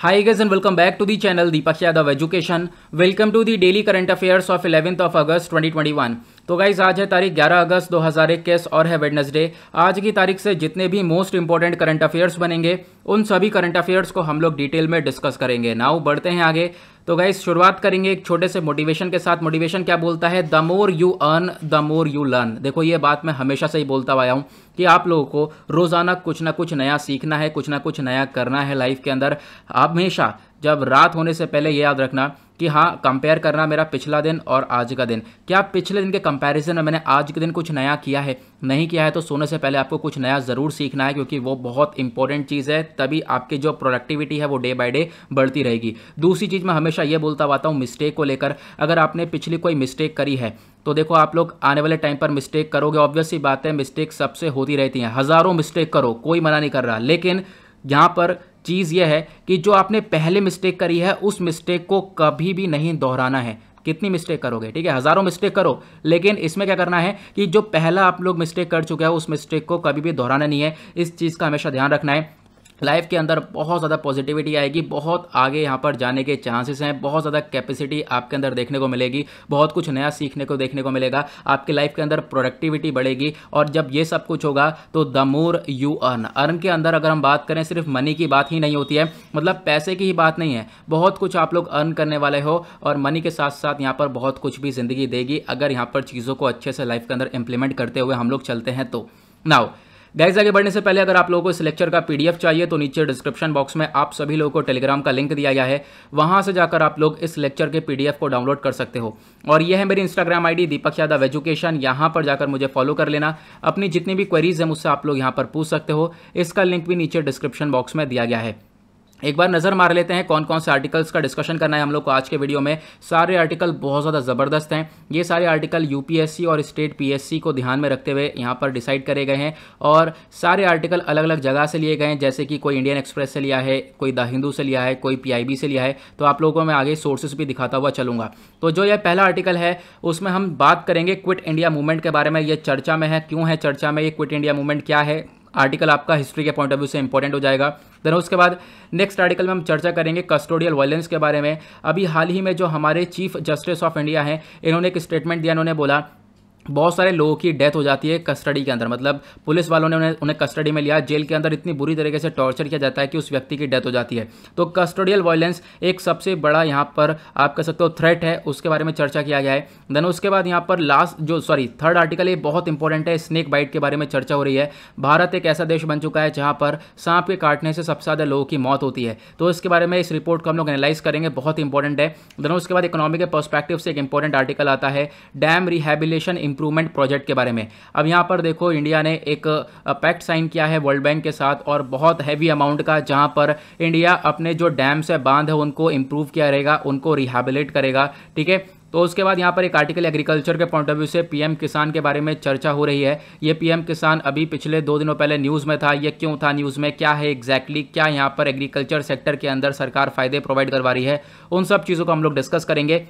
Hi guys and welcome back to the channel Deepak Yadav Education. Welcome to the daily current affairs of 11th of August 2021. तो guys आज है तारीख 11 अगस्त 2021 और है Wednesday आज की तारीख से जितने भी मोस्ट इंपॉर्टेंट करंट अफेयर्स बनेंगे उन सभी करंट अफेयर्स को हम लोग डिटेल में डिस्कस करेंगे नाउ बढ़ते हैं आगे तो गाइज शुरुआत करेंगे एक छोटे से मोटिवेशन के साथ मोटिवेशन क्या बोलता है the more you earn the more you learn देखो ये बात मैं हमेशा से ही बोलता हुआ हूँ कि आप लोगों को रोज़ाना कुछ ना कुछ नया सीखना है कुछ ना कुछ नया करना है लाइफ के अंदर हमेशा जब रात होने से पहले ये याद रखना कि हाँ कंपेयर करना मेरा पिछला दिन और आज का दिन क्या पिछले दिन के कंपैरिजन में मैंने आज के दिन कुछ नया किया है नहीं किया है तो सोने से पहले आपको कुछ नया ज़रूर सीखना है क्योंकि वो बहुत इंपॉर्टेंट चीज़ है तभी आपकी जो प्रोडक्टिविटी है वो डे बाय डे बढ़ती रहेगी दूसरी चीज़ मैं हमेशा ये बोलता हुआ हूँ मिस्टेक को लेकर अगर आपने पिछली कोई मिस्टेक करी है तो देखो आप लोग आने वाले टाइम पर मिस्टेक करोगे ऑब्वियसली बात है मिस्टेक सबसे होती रहती हैं हज़ारों मिस्टेक करो कोई मना नहीं कर रहा लेकिन यहाँ पर चीज़ यह है कि जो आपने पहले मिस्टेक करी है उस मिस्टेक को कभी भी नहीं दोहराना है कितनी मिस्टेक करोगे ठीक है हज़ारों मिस्टेक करो लेकिन इसमें क्या करना है कि जो पहला आप लोग मिस्टेक कर चुके हैं उस मिस्टेक को कभी भी दोहराना नहीं है इस चीज़ का हमेशा ध्यान रखना है लाइफ के अंदर बहुत ज़्यादा पॉजिटिविटी आएगी बहुत आगे यहाँ पर जाने के चांसेस हैं बहुत ज़्यादा कैपेसिटी आपके अंदर देखने को मिलेगी बहुत कुछ नया सीखने को देखने को मिलेगा आपके लाइफ के अंदर प्रोडक्टिविटी बढ़ेगी और जब ये सब कुछ होगा तो the more you earn earn के अंदर अगर हम बात करें सिर्फ मनी की बात ही नहीं होती है मतलब पैसे की ही बात नहीं है बहुत कुछ आप लोग अर्न करने वाले हो और मनी के साथ साथ यहाँ पर बहुत कुछ भी ज़िंदगी देगी अगर यहाँ पर चीज़ों को अच्छे से लाइफ के अंदर इम्प्लीमेंट करते हुए हम लोग चलते हैं तो नाउ गाइज आगे बढ़ने से पहले अगर आप लोगों को इस लेक्चर का पीडीएफ चाहिए तो नीचे डिस्क्रिप्शन बॉक्स में आप सभी लोगों को टेलीग्राम का लिंक दिया गया है वहां से जाकर आप लोग इस लेक्चर के पीडीएफ को डाउनलोड कर सकते हो और यह है मेरी Instagram ID Deepak Yadav education यहाँ पर जाकर मुझे फॉलो कर लेना अपनी जितनी भी क्वेरीज है मुझसे आप लोग यहाँ पर पूछ सकते हो इसका लिंक भी नीचे डिस्क्रिप्शन बॉक्स में दिया गया है एक बार नज़र मार लेते हैं कौन कौन से आर्टिकल्स का डिस्कशन करना है हम लोग को आज के वीडियो में सारे आर्टिकल बहुत ज़्यादा ज़बरदस्त हैं ये सारे आर्टिकल यूपीएससी और स्टेट पीएससी को ध्यान में रखते हुए यहाँ पर डिसाइड करे गए हैं और सारे आर्टिकल अलग अलग जगह से लिए गए हैं जैसे कि कोई इंडियन एक्सप्रेस से लिया है कोई द हिंदू से लिया है कोई पी से लिया है तो आप लोगों को मैं आगे सोर्सेस भी दिखाता हुआ चलूँगा तो जो यह पहला आर्टिकल है उसमें हम बात करेंगे क्विट इंडिया मूवमेंट के बारे में ये चर्चा में है क्यों है चर्चा में ये क्विट इंडिया मूवमेंट क्या है आर्टिकल आपका हिस्ट्री के पॉइंट ऑफ व्यू से इंपॉर्टेंट हो जाएगा देन उसके बाद नेक्स्ट आर्टिकल में हम चर्चा करेंगे कस्टोडियल वायलेंस के बारे में अभी हाल ही में जो हमारे चीफ जस्टिस ऑफ इंडिया हैं इन्होंने एक स्टेटमेंट दिया इन्होंने बोला बहुत सारे लोगों की डेथ हो जाती है कस्टडी के अंदर मतलब पुलिस वालों ने उन्हें उन्हें कस्टडी में लिया जेल के अंदर इतनी बुरी तरीके से टॉर्चर किया जाता है कि उस व्यक्ति की डेथ हो जाती है तो कस्टोडियल वायलेंस एक सबसे बड़ा यहाँ पर आप कह सकते हो थ्रेट है उसके बारे में चर्चा किया गया है देन उसके बाद यहाँ पर लास्ट जो सॉरी थर्ड आर्टिकल ये बहुत इंपॉर्टेंट है स्नेक बाइट के बारे में चर्चा हो रही है भारत एक ऐसा देश बन चुका है जहाँ पर सांप के काटने से सबसे ज़्यादा लोगों की मौत होती है तो इसके बारे में इस रिपोर्ट को हम लोग एनालाइज करेंगे बहुत इंपॉर्टेंट है देन उसके बाद इकोनॉमिक के पर्सपेक्टिव से एक इंपॉर्टेंट आर्टिकल आता है डैम रिहेबिलेशन इंप्रूवमेंट प्रोजेक्ट के बारे में अब यहाँ पर देखो इंडिया ने एक पैक्ट साइन किया है वर्ल्ड बैंक के साथ और बहुत हैवी अमाउंट का जहाँ पर इंडिया अपने जो डैम्स है बांध है उनको इम्प्रूव किया रहेगा उनको रिहेबिलेट करेगा ठीक है तो उसके बाद यहाँ पर एक आर्टिकल एग्रीकल्चर के पॉइंट ऑफ व्यू से पीएम किसान के बारे में चर्चा हो रही है ये पीएम किसान अभी पिछले दो दिनों पहले न्यूज़ में था ये क्यों था न्यूज़ में क्या है एग्जैक्टली exactly, क्या यहाँ पर एग्रीकल्चर सेक्टर के अंदर सरकार फ़ायदे प्रोवाइड करवा रही है उन सब चीज़ों को हम लोग डिस्कस करेंगे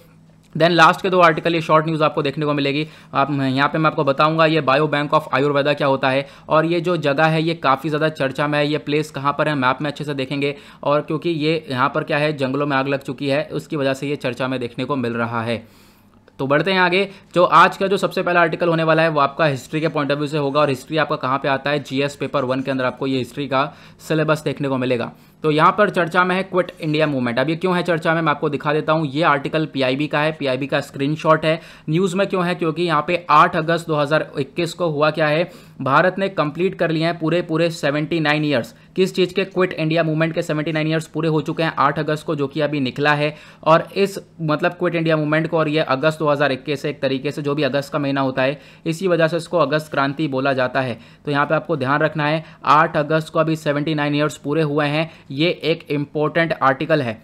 देन लास्ट के दो आर्टिकल ये शॉर्ट न्यूज़ आपको देखने को मिलेगी आप यहाँ पे मैं आपको बताऊंगा ये बायो बैंक ऑफ आयुर्वेदा क्या होता है और ये जो जगह है ये काफ़ी ज़्यादा चर्चा में है ये प्लेस कहाँ पर है मैप में अच्छे से देखेंगे और क्योंकि ये यहाँ पर क्या है जंगलों में आग लग चुकी है उसकी वजह से ये चर्चा में देखने को मिल रहा है तो बढ़ते हैं आगे जो आज का जो सबसे पहला आर्टिकल होने वाला है वो आपका हिस्ट्री के पॉइंट ऑफ व्यू से होगा और हिस्ट्री आपका कहाँ पे आता है जीएस पेपर वन के अंदर आपको ये हिस्ट्री का सिलेबस देखने को मिलेगा तो यहाँ पर चर्चा में है क्विट इंडिया मूवमेंट अब ये क्यों है चर्चा में मैं आपको दिखा देता हूँ ये आर्टिकल पीआईबी का है पीआईबी का स्क्रीनशॉट है न्यूज़ में क्यों है क्योंकि यहाँ पे 8 अगस्त 2021 को हुआ क्या है भारत ने कंप्लीट कर लिए हैं पूरे पूरे 79 ईयर्स किस चीज़ के क्विट इंडिया मूवमेंट के 79 ईयर्स पूरे हो चुके हैं 8 अगस्त को जो कि अभी निकला है और इस मतलब क्विट इंडिया मूवमेंट को और ये अगस्त 2021 से एक तरीके से जो भी अगस्त का महीना होता है इसी वजह से इसको अगस्त क्रांति बोला जाता है तो यहाँ पर आपको ध्यान रखना है आठ अगस्त को अभी सेवेंटी ईयर्स पूरे हुए हैं ये एक इंपॉर्टेंट आर्टिकल है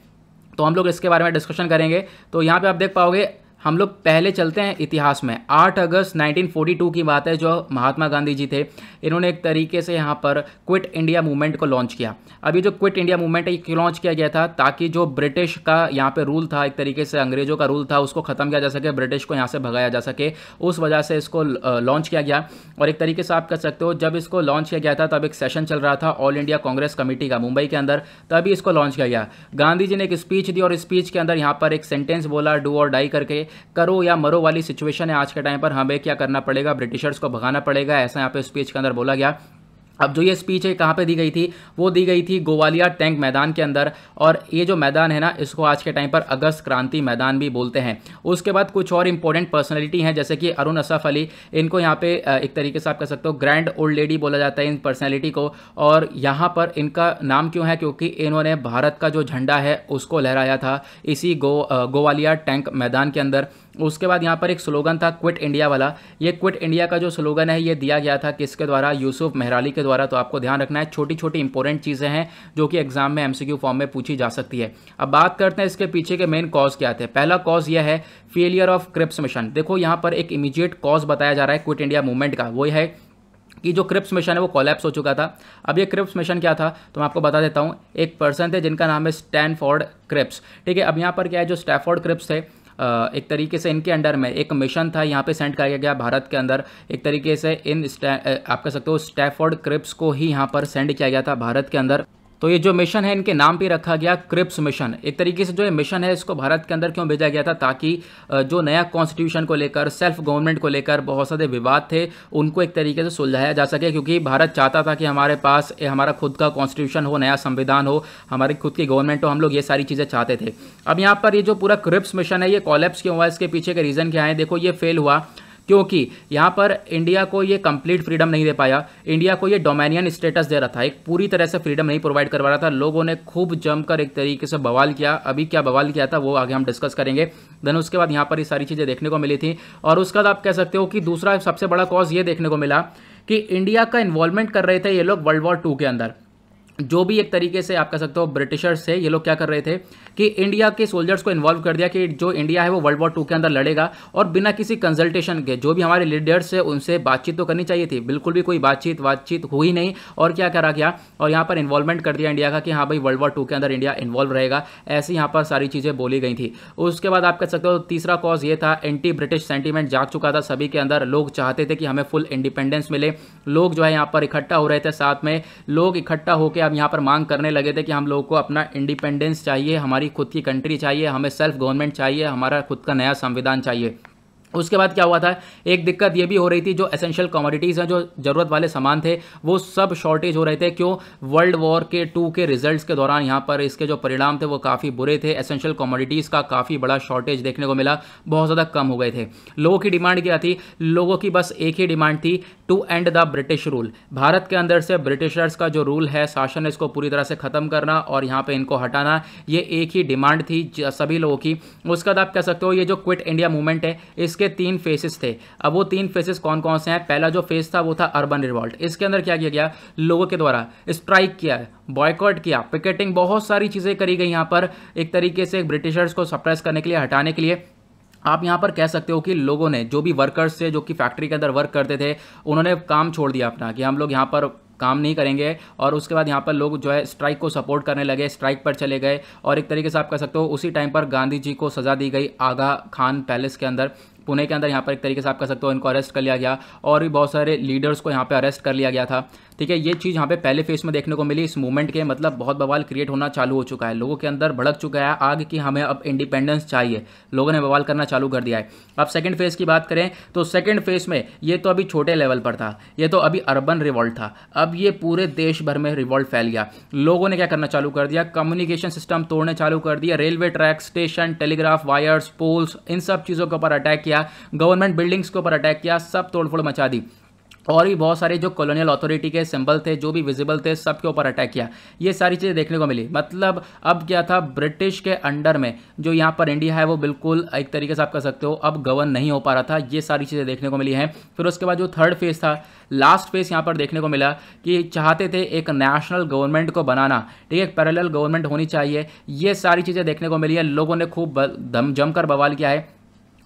तो हम लोग इसके बारे में डिस्कशन करेंगे तो यहाँ पे आप देख पाओगे हम लोग पहले चलते हैं इतिहास में 8 अगस्त 1942 की बात है जो महात्मा गांधी जी थे इन्होंने एक तरीके से यहाँ पर क्विट इंडिया मूवमेंट को लॉन्च किया अभी जो क्विट इंडिया मूवमेंट है लॉन्च किया गया था ताकि जो ब्रिटिश का यहाँ पे रूल था एक तरीके से अंग्रेजों का रूल था उसको ख़त्म किया जा सके ब्रिटिश को यहाँ से भगाया जा सके उस वजह से इसको लॉन्च किया गया और एक तरीके से आप कह सकते हो जब इसको लॉन्च किया गया था तब एक सेशन चल रहा था ऑल इंडिया कांग्रेस कमेटी का मुंबई के अंदर तभी इसको लॉन्च किया गया गांधी जी ने एक स्पीच दी और स्पीच के अंदर यहाँ पर एक सेंटेंस बोला डू और डाई करके करो या मरो वाली सिचुएशन है आज के टाइम पर हमें क्या करना पड़ेगा ब्रिटिशर्स को भगाना पड़ेगा ऐसा यहाँ पे स्पीच के अंदर बोला गया अब जो ये स्पीच है कहाँ पे दी गई थी वो दी गई थी गोवालिया टैंक मैदान के अंदर और ये जो मैदान है ना इसको आज के टाइम पर अगस्त क्रांति मैदान भी बोलते हैं उसके बाद कुछ और इंपॉर्टेंट पर्सनैलिटी हैं जैसे कि अरुण असफ अली इनको यहाँ पे एक तरीके से आप कह सकते हो ग्रैंड ओल्ड लेडी बोला जाता है इन पर्सनैलिटी को और यहाँ पर इनका नाम क्यों है क्योंकि इन्होंने भारत का जो झंडा है उसको लहराया था इसी गो गोवालिया टैंक मैदान के अंदर उसके बाद यहाँ पर एक स्लोगन था क्विट इंडिया वाला ये क्विट इंडिया का जो स्लोगन है ये दिया गया था किसके द्वारा यूसुफ मेहराली के द्वारा तो आपको ध्यान रखना है छोटी छोटी इंपॉर्टेंट चीज़ें हैं जो कि एग्जाम में एमसीक्यू फॉर्म में पूछी जा सकती है अब बात करते हैं इसके पीछे के मेन कॉज क्या थे पहला कॉज यह है फेलियर ऑफ क्रिप्स मिशन देखो यहाँ पर एक इमीजिएट कॉज बताया जा रहा है क्विट इंडिया मूवमेंट का वो है कि जो क्रिप्स मिशन है वो कॉलेप्स हो चुका था अब ये क्रिप्स मिशन क्या था तो मैं आपको बता देता हूँ एक पर्सन थे जिनका नाम है स्टैनफोर्ड क्रिप्स ठीक है अब यहाँ पर क्या है जो स्टैफोर्ड क्रिप्स थे एक तरीके से इनके अंडर में एक मिशन था यहाँ पे सेंड किया गया भारत के अंदर एक तरीके से इन आप कह सकते हो स्टैफर्ड क्रिप्स को ही यहाँ पर सेंड किया गया था भारत के अंदर तो ये जो मिशन है इनके नाम पे रखा गया क्रिप्स मिशन एक तरीके से जो ये मिशन है इसको भारत के अंदर क्यों भेजा गया था ताकि जो नया कॉन्स्टिट्यूशन को लेकर सेल्फ गवर्नमेंट को लेकर बहुत सारे विवाद थे उनको एक तरीके से सुलझाया जा सके क्योंकि भारत चाहता था कि हमारे पास हमारा खुद का कॉन्स्टिट्यूशन हो नया संविधान हो हमारी खुद की गवर्नमेंट हो हम लोग ये सारी चीज़ें चाहते थे अब यहाँ पर ये जो पूरा क्रिप्स मिशन है ये कॉलेप्स क्यों हुआ इसके पीछे के रीज़न क्या है देखो ये फेल हुआ क्योंकि यहाँ पर इंडिया को ये कंप्लीट फ्रीडम नहीं दे पाया इंडिया को ये डोमेनियन स्टेटस दे रहा था एक पूरी तरह से फ्रीडम नहीं प्रोवाइड करवा रहा था लोगों ने खूब जमकर एक तरीके से बवाल किया अभी क्या बवाल किया था वो आगे हम डिस्कस करेंगे देन उसके बाद यहाँ पर ये सारी चीज़ें देखने को मिली थी और उसके बाद आप कह सकते हो कि दूसरा सबसे बड़ा कॉज ये देखने को मिला कि इंडिया का इन्वॉल्वमेंट कर रहे थे ये लोग वर्ल्ड वॉर टू के अंदर जो भी एक तरीके से आप कह सकते हो ब्रिटिशर्स थे ये लोग क्या कर रहे थे कि इंडिया के सोल्जर्स को इन्वॉल्व कर दिया कि जो इंडिया है वो वर्ल्ड वॉर टू के अंदर लड़ेगा और बिना किसी कंसल्टेशन के जो भी हमारे लीडर्स है उनसे बातचीत तो करनी चाहिए थी बिल्कुल भी कोई बातचीत बातचीत हुई नहीं और क्या करा गया और यहाँ पर इन्वॉल्वमेंट कर दिया इंडिया का कि हाँ भाई वर्ल्ड वॉर टू के अंदर इंडिया इन्वॉल्व रहेगा ऐसी यहाँ पर सारी चीज़ें बोली गई थी उसके बाद आप कह सकते हो तीसरा कॉज ये था एंटी ब्रिटिश सेंटीमेंट जाग चुका था सभी के अंदर लोग चाहते थे कि हमें फुल इंडिपेंडेंस मिले लोग जो है यहाँ पर इकट्ठा हो रहे थे साथ में लोग इकट्ठा होकर अब यहाँ पर मांग करने लगे थे कि हम लोगों को अपना इंडिपेंडेंस चाहिए हमारी खुद की कंट्री चाहिए हमें सेल्फ गवर्नमेंट चाहिए हमारा खुद का नया संविधान चाहिए उसके बाद क्या हुआ था एक दिक्कत ये भी हो रही थी जो एसेंशियल कमोडिटीज़ हैं जो ज़रूरत वाले सामान थे वो सब शॉर्टेज हो रहे थे क्यों वर्ल्ड वॉर के टू के रिजल्ट्स के दौरान यहाँ पर इसके जो परिणाम थे वो काफ़ी बुरे थे एसेंशियल कमोडिटीज़ का काफ़ी बड़ा शॉर्टेज देखने को मिला बहुत ज़्यादा कम हो गए थे लोगों की डिमांड क्या थी लोगों की बस एक ही डिमांड थी to end the British rule Bharat के अंदर से ब्रिटिशर्स का जो रूल है शासन इसको पूरी तरह से ख़त्म करना और यहाँ पर इनको हटाना ये एक ही डिमांड थी सभी लोगों की उसके बाद आप कह सकते हो ये जो क्विट इंडिया मूवमेंट है इसके इसके तीन फेसेस थे अब वो तीन फेसेस कौन कौन से हैं पहला जो फेस था वो था अर्बन रिवॉल्ट इसके अंदर क्या किया गया लोगों के द्वारा स्ट्राइक किया बॉयकॉट किया पिकेटिंग बहुत सारी चीज़ें करी गई यहाँ पर एक तरीके से ब्रिटिशर्स को सप्रेस करने के लिए हटाने के लिए आप यहाँ पर कह सकते हो कि लोगों ने जो भी वर्कर्स थे जो कि फैक्ट्री के अंदर वर्क करते थे उन्होंने काम छोड़ दिया अपना कि हम लोग यहाँ पर काम नहीं करेंगे और उसके बाद यहाँ पर लोग जो है स्ट्राइक को सपोर्ट करने लगे स्ट्राइक पर चले गए और एक तरीके से आप कह सकते हो उसी टाइम पर गांधी जी को सज़ा दी गई आगा खान पैलेस के अंदर पुणे के अंदर यहाँ पर एक तरीके से आप कह सकते हो इनको अरेस्ट कर लिया गया और भी बहुत सारे लीडर्स को यहाँ पर अरेस्ट कर लिया गया था ठीक है ये चीज़ यहाँ पे पहले फेस में देखने को मिली इस मूवमेंट के मतलब बहुत बवाल क्रिएट होना चालू हो चुका है लोगों के अंदर भड़क चुका है आग कि हमें अब इंडिपेंडेंस चाहिए लोगों ने बवाल करना चालू कर दिया है अब सेकेंड फेज़ की बात करें तो सेकेंड फेज़ में ये तो अभी छोटे लेवल पर था ये तो अभी अर्बन रिवॉल्ट था अब ये पूरे देश भर में रिवॉल्ट फैल गया लोगों ने क्या करना चालू कर दिया कम्युनिकेशन सिस्टम तोड़ने चालू कर दिया railway track station telegraph wires poles इन सब चीज़ों के ऊपर अटैक किया गवर्नमेंट बिल्डिंग्स के ऊपर अटैक किया सब तोड़फोड़ मचा दी और भी बहुत सारे जो कॉलोनियल अथॉरिटी के सिंबल थे जो भी विजिबल थे सब के ऊपर अटैक किया ये सारी चीज़ें देखने को मिली मतलब अब क्या था ब्रिटिश के अंडर में जो यहाँ पर इंडिया है वो बिल्कुल एक तरीके से आप कह सकते हो अब गवर्न नहीं हो पा रहा था ये सारी चीज़ें देखने को मिली हैं फिर उसके बाद जो थर्ड फेज़ था लास्ट फेज़ यहाँ पर देखने को मिला कि चाहते थे एक नेशनल गवर्नमेंट को बनाना ठीक है पैरल गवर्नमेंट होनी चाहिए ये सारी चीज़ें देखने को मिली है लोगों ने खूब जमकर बवाल किया है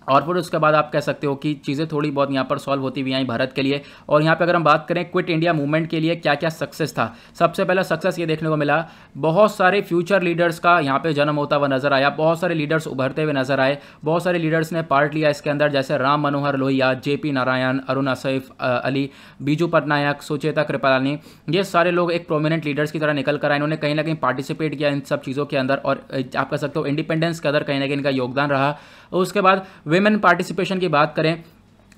और फिर उसके बाद आप कह सकते हो कि चीज़ें थोड़ी बहुत यहाँ पर सॉल्व होती हुई आई भारत के लिए और यहाँ पे अगर हम बात करें क्विट इंडिया मूवमेंट के लिए क्या क्या सक्सेस था सबसे पहला सक्सेस ये देखने को मिला बहुत सारे फ्यूचर लीडर्स का यहाँ पे जन्म होता हुआ नजर आया बहुत सारे लीडर्स उभरते हुए नजर आए बहुत सारे लीडर्स ने पार्ट लिया इसके अंदर जैसे राम मनोहर लोहिया जे नारायण अरुण असैफ अली बीजू पटनायक सुचेता कृपालानी ये सारे लोग एक प्रोमिनेंट लीडर्स की तरह निकल कर आए इन्होंने कहीं ना कहीं पार्टिसिपेट किया इन सब चीज़ों के अंदर और आप कह सकते हो इंडिपेंडेंस के अंदर कहीं ना कहीं इनका योगदान रहा और उसके बाद वेमेन पार्टिसिपेशन की बात करें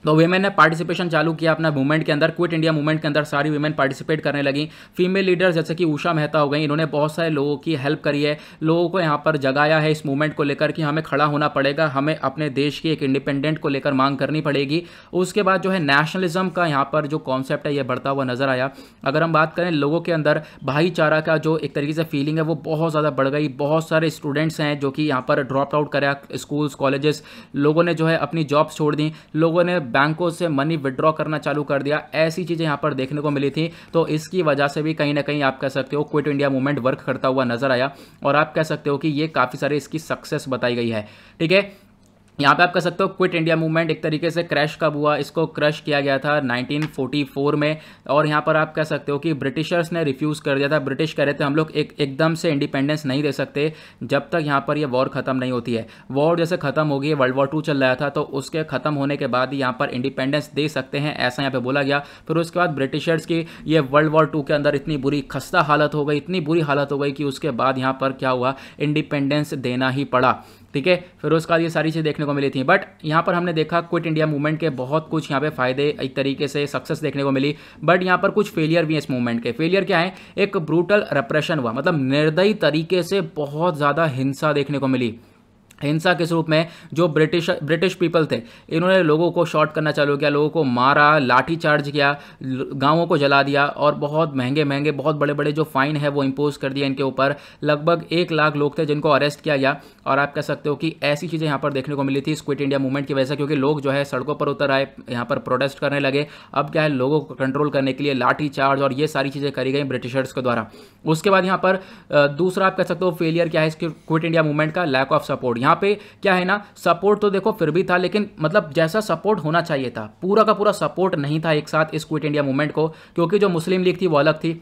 तो वेमेन ने पार्टिसिपेशन चालू किया अपना मूवमेंट के अंदर क्विट इंडिया मूवमेंट के अंदर सारी वेमेन पार्टिसिपेट करने लगी फीमेल लीडर्स जैसे कि उषा मेहता हो गई इन्होंने बहुत सारे लोगों की हेल्प करी है लोगों को यहाँ पर जगाया है इस मूवमेंट को लेकर कि हमें खड़ा होना पड़ेगा हमें अपने देश की एक इंडिपेंडेंट को लेकर मांग करनी पड़ेगी उसके बाद जो है नेशनलिज्म का यहाँ पर जो कॉन्सेप्ट है ये बढ़ता हुआ नजर आया अगर हम बात करें लोगों के अंदर भाईचारा का जो एक तरीके से फीलिंग है वो बहुत ज़्यादा बढ़ गई बहुत सारे स्टूडेंट्स हैं जो कि यहाँ पर ड्रॉप आउट कराया स्कूल्स कॉलेजेस लोगों ने जो है अपनी जॉब्स छोड़ दी लोगों ने बैंकों से मनी विड्रॉ करना चालू कर दिया ऐसी चीज़ें यहां पर देखने को मिली थी तो इसकी वजह से भी कहीं ना कहीं आप कह सकते हो क्विट इंडिया मूवमेंट वर्क करता हुआ नजर आया और आप कह सकते हो कि ये काफ़ी सारी इसकी सक्सेस बताई गई है ठीक है यहाँ पे आप कह सकते हो क्विट इंडिया मूवमेंट एक तरीके से क्रैश कब हुआ इसको क्रश किया गया था 1944 में और यहाँ पर आप कह सकते हो कि ब्रिटिशर्स ने रिफ्यूज़ कर दिया था ब्रिटिश कह रहे थे हम लोग एक एकदम से इंडिपेंडेंस नहीं दे सकते जब तक यहाँ पर यह वॉर ख़त्म नहीं होती है वॉर जैसे ख़त्म हो गई वर्ल्ड वॉर टू चल रहा था तो उसके ख़त्म होने के बाद ही यहाँ पर इंडिपेंडेंस दे सकते हैं ऐसा यहाँ पर बोला गया फिर उसके बाद ब्रिटिशर्स की ये वर्ल्ड वॉर टू के अंदर इतनी बुरी खस्ता हालत हो गई इतनी बुरी हालत हो गई कि उसके बाद यहाँ पर क्या हुआ इंडिपेंडेंस देना ही पड़ा ठीक है फिर उसके बाद ये सारी चीज़ें देखने को मिली थी बट यहाँ पर हमने देखा क्विट इंडिया मूवमेंट के बहुत कुछ यहाँ पे फायदे एक तरीके से सक्सेस देखने को मिली बट यहाँ पर कुछ फेलियर भी हैं इस मूवमेंट के फेलियर क्या है एक ब्रूटल रिप्रेशन हुआ मतलब निर्दयी तरीके से बहुत ज़्यादा हिंसा देखने को मिली हिंसा के रूप में जो ब्रिटिश ब्रिटिश पीपल थे इन्होंने लोगों को शॉर्ट करना चालू किया लोगों को मारा लाठी चार्ज किया गांवों को जला दिया और बहुत महंगे महंगे बहुत बड़े बड़े जो फाइन है वो इम्पोज कर दिया इनके ऊपर लगभग एक लाख लोग थे जिनको अरेस्ट किया गया और आप कह सकते हो कि ऐसी चीज़ें यहाँ पर देखने को मिली थी क्विट इंडिया मूवमेंट की वजह से क्योंकि लोग जो है सड़कों पर उतर आए यहाँ पर प्रोटेस्ट करने लगे अब क्या है लोगों को कंट्रोल करने के लिए लाठी चार्ज और ये सारी चीज़ें करी गई ब्रिटिशर्स के द्वारा उसके बाद यहाँ पर दूसरा आप कह सकते हो फेलियर क्या है क्विट इंडिया मूवमेंट का लैक ऑफ सपोर्ट यहाँ यहाँ पे क्या है ना सपोर्ट तो देखो फिर भी था लेकिन मतलब जैसा सपोर्ट होना चाहिए था पूरा का पूरा सपोर्ट नहीं था एक साथ इस क्विट इंडिया मूवमेंट को क्योंकि जो मुस्लिम लीग थी वो अलग थी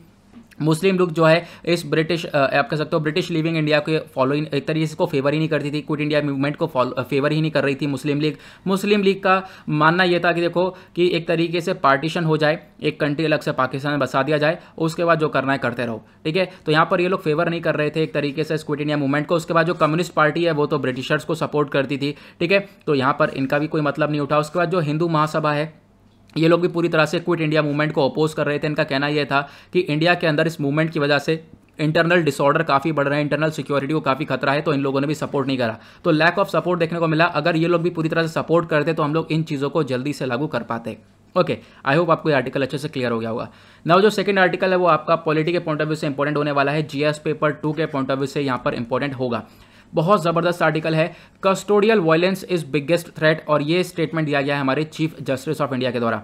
मुस्लिम लोग जो है इस ब्रिटिश आप कह सकते हो ब्रिटिश लिविंग इंडिया के फॉलो एक तरीके से इसको फेवर ही नहीं करती थी क्विट इंडिया मूवमेंट को फॉलो फेवर ही नहीं कर रही थी मुस्लिम लीग मुस्लिम लीग का मानना यह था कि देखो कि एक तरीके से पार्टीशन हो जाए एक कंट्री अलग से पाकिस्तान में बसा दिया जाए उसके बाद जो करना है करते रहो ठीक है तो यहाँ पर ये लोग फेवर नहीं कर रहे थे एक तरीके से क्विट इंडिया मूवमेंट को उसके बाद जो कम्युनिस्ट पार्टी है वो तो ब्रिटिशर्स को सपोर्ट करती थी ठीक है तो यहाँ पर इनका भी कोई मतलब नहीं उठा उसके बाद जो हिंदू महासभा है ये लोग भी पूरी तरह से क्विट इंडिया मूवमेंट को अपोज कर रहे थे इनका कहना यह था कि इंडिया के अंदर इस मूवमेंट की वजह से इंटरनल डिसऑर्डर काफ़ी बढ़ रहा है इंटरनल सिक्योरिटी को काफ़ी खतरा है तो इन लोगों ने भी सपोर्ट नहीं करा तो लैक ऑफ सपोर्ट देखने को मिला अगर ये लोग भी पूरी तरह से सपोर्ट करते तो हम लोग इन चीज़ों को जल्दी से लागू कर पाते ओके आई होप आपको ये आर्टिकल अच्छे से क्लियर हो गया होगा नाउ जो सेकंड आर्टिकल है वो आपका पॉलिटी के पॉइंट ऑफ व्यू से इंपॉर्टेंट होने वाला है जीएस पेपर टू के पॉइंट ऑफ व्यू से यहाँ पर इंपॉर्टेंट होगा बहुत ज़बरदस्त आर्टिकल है custodial violence is biggest threat और ये स्टेटमेंट दिया गया है हमारे चीफ जस्टिस ऑफ इंडिया के द्वारा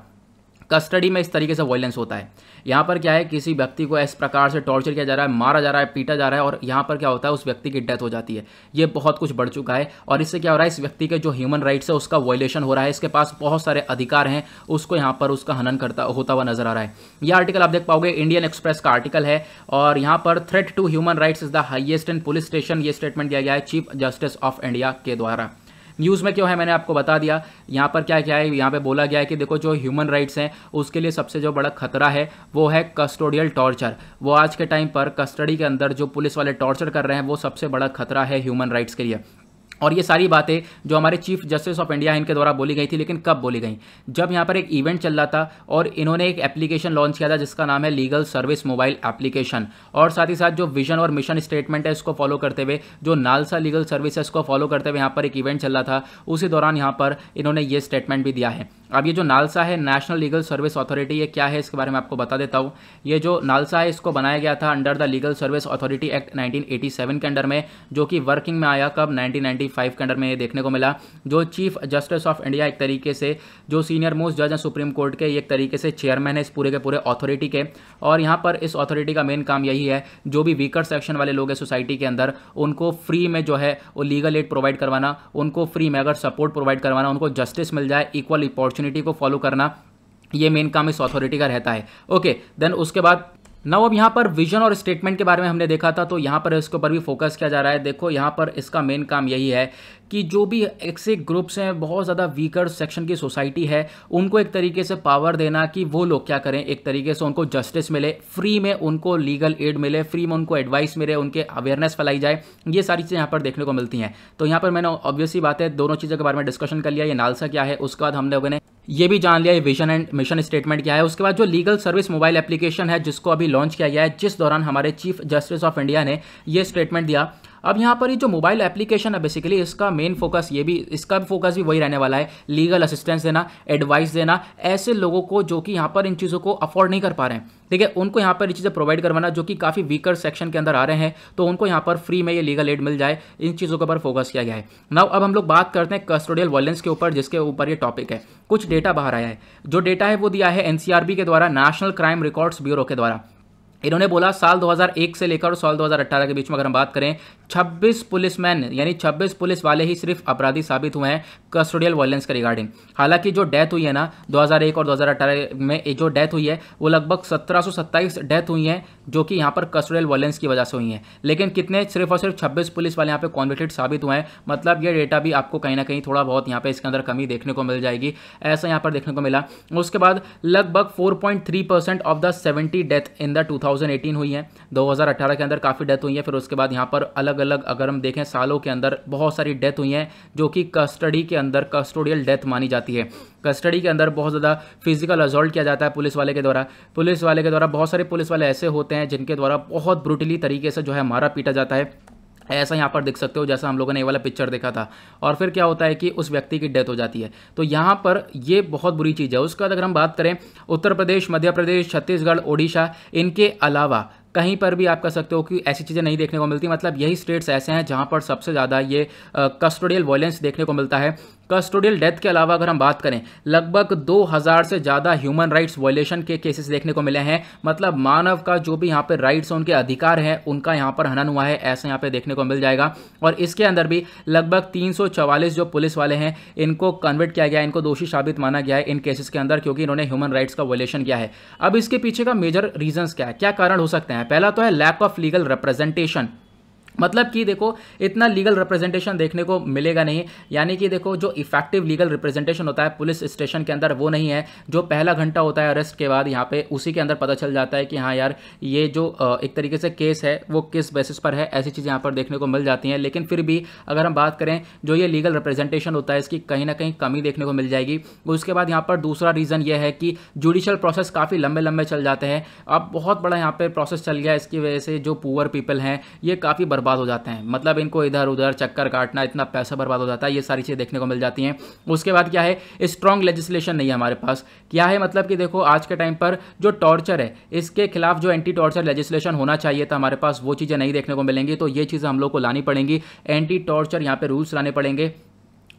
कस्टडी में इस तरीके से वॉयलेंस होता है यहाँ पर क्या है किसी व्यक्ति को इस प्रकार से टॉर्चर किया जा रहा है मारा जा रहा है पीटा जा रहा है और यहाँ पर क्या होता है उस व्यक्ति की डेथ हो जाती है ये बहुत कुछ बढ़ चुका है और इससे क्या हो रहा है इस व्यक्ति के जो ह्यूमन राइट्स है उसका वॉयलेशन हो रहा है इसके पास बहुत सारे अधिकार हैं उसको यहाँ पर उसका हनन करता होता हुआ नजर आ रहा है यह आर्टिकल आप देख पाओगे इंडियन एक्सप्रेस का आर्टिकल है और यहाँ पर threat to human rights is the highest in police station ये स्टेटमेंट दिया गया है चीफ जस्टिस ऑफ इंडिया के द्वारा न्यूज़ में क्यों है मैंने आपको बता दिया यहाँ पर क्या क्या है यहाँ पे बोला गया है कि देखो जो ह्यूमन राइट्स हैं उसके लिए सबसे जो बड़ा खतरा है वो है कस्टोडियल टॉर्चर वो आज के टाइम पर कस्टडी के अंदर जो पुलिस वाले टॉर्चर कर रहे हैं वो सबसे बड़ा खतरा है ह्यूमन राइट्स के लिए और ये सारी बातें जो हमारे चीफ जस्टिस ऑफ इंडिया इनके द्वारा बोली गई थी लेकिन कब बोली गई जब यहाँ पर एक इवेंट चल रहा था और इन्होंने एक एप्लीकेशन लॉन्च किया था जिसका नाम है लीगल सर्विस मोबाइल एप्लीकेशन और साथ ही साथ जो विजन और मिशन स्टेटमेंट है इसको फॉलो करते हुए जो नालसा लीगल सर्विस है इसको फॉलो करते हुए यहाँ पर एक इवेंट चल रहा था उसी दौरान यहाँ पर इन्होंने ये स्टेटमेंट भी दिया है अब ये जो नालसा है नेशनल लीगल सर्विस अथॉरिटी ये क्या है इसके बारे में आपको बता देता हूँ ये जो नालसा है इसको बनाया गया था under the legal service authority act 1987 के अंडर में जो कि वर्किंग में आया कब 1995 के अंडर में ये देखने को मिला जो चीफ जस्टिस ऑफ इंडिया एक तरीके से जो सीनियर मोस्ट जज हैं सुप्रीम कोर्ट के एक तरीके से चेयरमैन है इस पूरे के पूरे अथॉरिटी के और यहाँ पर इस अथॉरिटी का मेन काम यही है जो भी वीकर सेक्शन वाले लोग हैं सोसाइटी के अंदर उनको फ्री में जो है वो लीगल एड प्रोवाइड करवाना उनको फ्री में अगर सपोर्ट प्रोवाइड करवाना उनको जस्टिस मिल जाए इक्वल अपॉर्चुनिटी अपॉर्चुनिटी को फॉलो करना ये मेन काम इस अथॉरिटी का रहता है ओके देन उसके बाद ना अब यहाँ पर विजन और स्टेटमेंट के बारे में हमने देखा था तो यहाँ पर इसके ऊपर भी फोकस किया जा रहा है देखो यहाँ पर इसका मेन काम यही है कि जो भी ऐसे ग्रुप्स हैं बहुत ज़्यादा वीकर सेक्शन की सोसाइटी है उनको एक तरीके से पावर देना कि वो लोग क्या करें एक तरीके से उनको जस्टिस मिले फ्री में उनको लीगल एड मिले फ्री में उनको एडवाइस मिले उनके अवेयरनेस फैलाई जाए ये सारी चीज़ें यहाँ पर देखने को मिलती हैं तो यहाँ पर मैंने ऑब्वियसली बात है दोनों चीज़ों के बारे में डिस्कशन कर लिया ये नालसा क्या है उसके बाद हम लोगों ने ये भी जान लिया ये विजन एंड मिशन स्टेटमेंट क्या है उसके बाद जो लीगल सर्विस मोबाइल एप्लीकेशन है जिसको अभी लॉन्च किया गया है जिस दौरान हमारे चीफ जस्टिस ऑफ इंडिया ने यह स्टेटमेंट दिया अब यहाँ पर ये जो मोबाइल एप्लीकेशन है बेसिकली इसका मेन फोकस ये भी इसका भी फोकस भी वही रहने वाला है लीगल असिस्टेंस देना एडवाइस देना ऐसे लोगों को जो कि यहाँ पर इन चीज़ों को अफोर्ड नहीं कर पा रहे हैं ठीक है उनको यहाँ पर ये चीज़ें प्रोवाइड करवाना जो कि काफ़ी वीकर सेक्शन के अंदर आ रहे हैं तो उनको यहाँ पर फ्री में ये लीगल एड मिल जाए इन चीज़ों के ऊपर फोकस किया गया है नाउ अब हम लोग बात करते हैं कस्टोडियल वॉयलेंस के ऊपर जिसके ऊपर ये टॉपिक है कुछ डेटा बाहर आया है जो डेटा है वो दिया है एनसीआरबी के द्वारा नेशनल क्राइम रिकॉर्ड्स ब्यूरो के द्वारा इन्होंने बोला साल 2001 से लेकर साल 2018 के बीच में अगर हम बात करें छब्बीस पुलिसमैन यानी छब्बीस पुलिस वाले ही सिर्फ अपराधी साबित हुए हैं कस्टोडियल वायलेंस के रिगार्डिंग हालांकि जो डेथ हुई है ना 2001 और 2018 में जो डेथ हुई है वो लगभग सत्रह डेथ हुई हैं जो कि यहाँ पर कस्टोडियल वायलेंस की वजह से हुई हैं लेकिन कितने सिर्फ और सिर्फ छब्बीस पुलिस वाले यहाँ पे कॉन्विटेड साबित हुए हैं मतलब ये डेटा भी आपको कहीं ना कहीं थोड़ा बहुत यहाँ पे इसके अंदर कमी देखने को मिल जाएगी ऐसा यहाँ पर देखने को मिला उसके बाद लगभग 4.3 percent of the 70 death in the 2018 हुई है 2018 के अंदर काफ़ी डेथ हुई है फिर उसके बाद यहाँ पर अलग अलग अगर हम देखें सालों के अंदर बहुत सारी डेथ हुई हैं जो कि कस्टडी के अंदर कस्टोडियल डेथ मानी जाती है कस्टडी के अंदर बहुत ज़्यादा फिजिकल अजॉल्ट किया जाता है पुलिस वाले के द्वारा पुलिस वाले के द्वारा बहुत सारे पुलिस वाले ऐसे होते हैं जिनके द्वारा बहुत ब्रूटली तरीके से जो है मारा पीटा जाता है ऐसा यहाँ पर देख सकते हो जैसा हम लोगों ने ये वाला पिक्चर देखा था और फिर क्या होता है कि उस व्यक्ति की डेथ हो जाती है तो यहाँ पर ये बहुत बुरी चीज़ है उसके बाद अगर हम बात करें उत्तर प्रदेश मध्य प्रदेश छत्तीसगढ़ ओडिशा इनके अलावा कहीं पर भी आप कह सकते हो कि ऐसी चीज़ें नहीं देखने को मिलती मतलब यही स्टेट्स ऐसे हैं जहाँ पर सबसे ज़्यादा ये कस्टोडियल वॉयलेंस देखने को मिलता है कस्टोडियल डेथ के अलावा अगर हम बात करें लगभग 2000 से ज़्यादा ह्यूमन राइट्स वॉयेशन के केसेस देखने को मिले हैं मतलब मानव का जो भी यहाँ पे राइट्स उनके अधिकार हैं उनका यहाँ पर हनन हुआ है ऐसे यहाँ पे देखने को मिल जाएगा और इसके अंदर भी लगभग 344 जो पुलिस वाले हैं इनको कन्वर्ट किया गया इनको दोषी साबित माना गया है इन केसेस के अंदर क्योंकि इन्होंने ह्यूमन राइट्स का वॉयेशन किया है अब इसके पीछे का मेजर रीजन्स क्या है क्या कारण हो सकते हैं पहला तो है लैक ऑफ लीगल रिप्रेजेंटेशन मतलब कि देखो इतना लीगल रिप्रेजेंटेशन देखने को मिलेगा नहीं यानी कि देखो जो इफेक्टिव लीगल रिप्रेजेंटेशन होता है पुलिस स्टेशन के अंदर वो नहीं है जो पहला घंटा होता है अरेस्ट के बाद यहाँ पे उसी के अंदर पता चल जाता है कि हाँ यार ये जो एक तरीके से केस है वो किस बेसिस पर है ऐसी चीज़ यहाँ पर देखने को मिल जाती हैं लेकिन फिर भी अगर हम बात करें जो ये लीगल रिप्रेजेंटेशन होता है इसकी कहीं ना कहीं कमी देखने को मिल जाएगी उसके बाद यहाँ पर दूसरा रीज़न ये है कि जुडिशल प्रोसेस काफ़ी लंबे लंबे चल जाते हैं अब बहुत बड़ा यहाँ पर प्रोसेस चल गया इसकी वजह से जो पुअर पीपल हैं ये काफ़ी बर्बाद हो जाते हैं मतलब इनको इधर उधर चक्कर काटना इतना पैसा बर्बाद हो जाता है ये सारी चीज़ें देखने को मिल जाती हैं उसके बाद क्या है स्ट्रॉन्ग लेजिस्लेशन नहीं है हमारे पास क्या है मतलब कि देखो आज के टाइम पर जो टॉर्चर है इसके खिलाफ जो एंटी टॉर्चर लेजिस्लेशन होना चाहिए था हमारे पास वो चीज़ें नहीं देखने को मिलेंगी तो ये चीज़ें हम लोग को लानी पड़ेंगी एंटी टॉर्चर यहाँ पर रूल्स लाने पड़ेंगे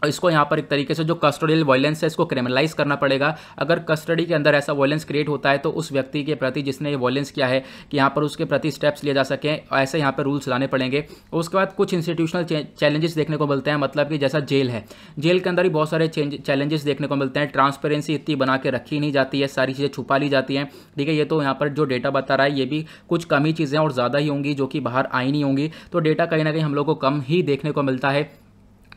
इसको यहाँ पर एक तरीके से जो कस्टोडियल वॉयलेंस है इसको क्रिमिनलाइज करना पड़ेगा अगर कस्टडी के अंदर ऐसा वॉयलेंस क्रिएट होता है तो उस व्यक्ति के प्रति जिसने ये वॉयलेंस किया है कि यहाँ पर उसके प्रति स्टेप्स लिए जा सकें ऐसे यहाँ पर रूल्स लाने पड़ेंगे उसके बाद कुछ इंस्टीट्यूशनल चैलेंजेस देखने को मिलते हैं मतलब कि जैसा जेल है जेल के अंदर ही बहुत सारे चैलेंजेस देखने को मिलते हैं ट्रांसपेरेंसी इतनी बना के रखी नहीं जाती है सारी चीज़ें छुपा ली जाती हैं ठीक है ये तो यहाँ पर जो डेटा बता रहा है ये भी कुछ कम ही चीज़ें और ज़्यादा ही होंगी जो कि बाहर आई नहीं होंगी तो डेटा कहीं ना कहीं हम लोग को कम ही देखने को मिलता है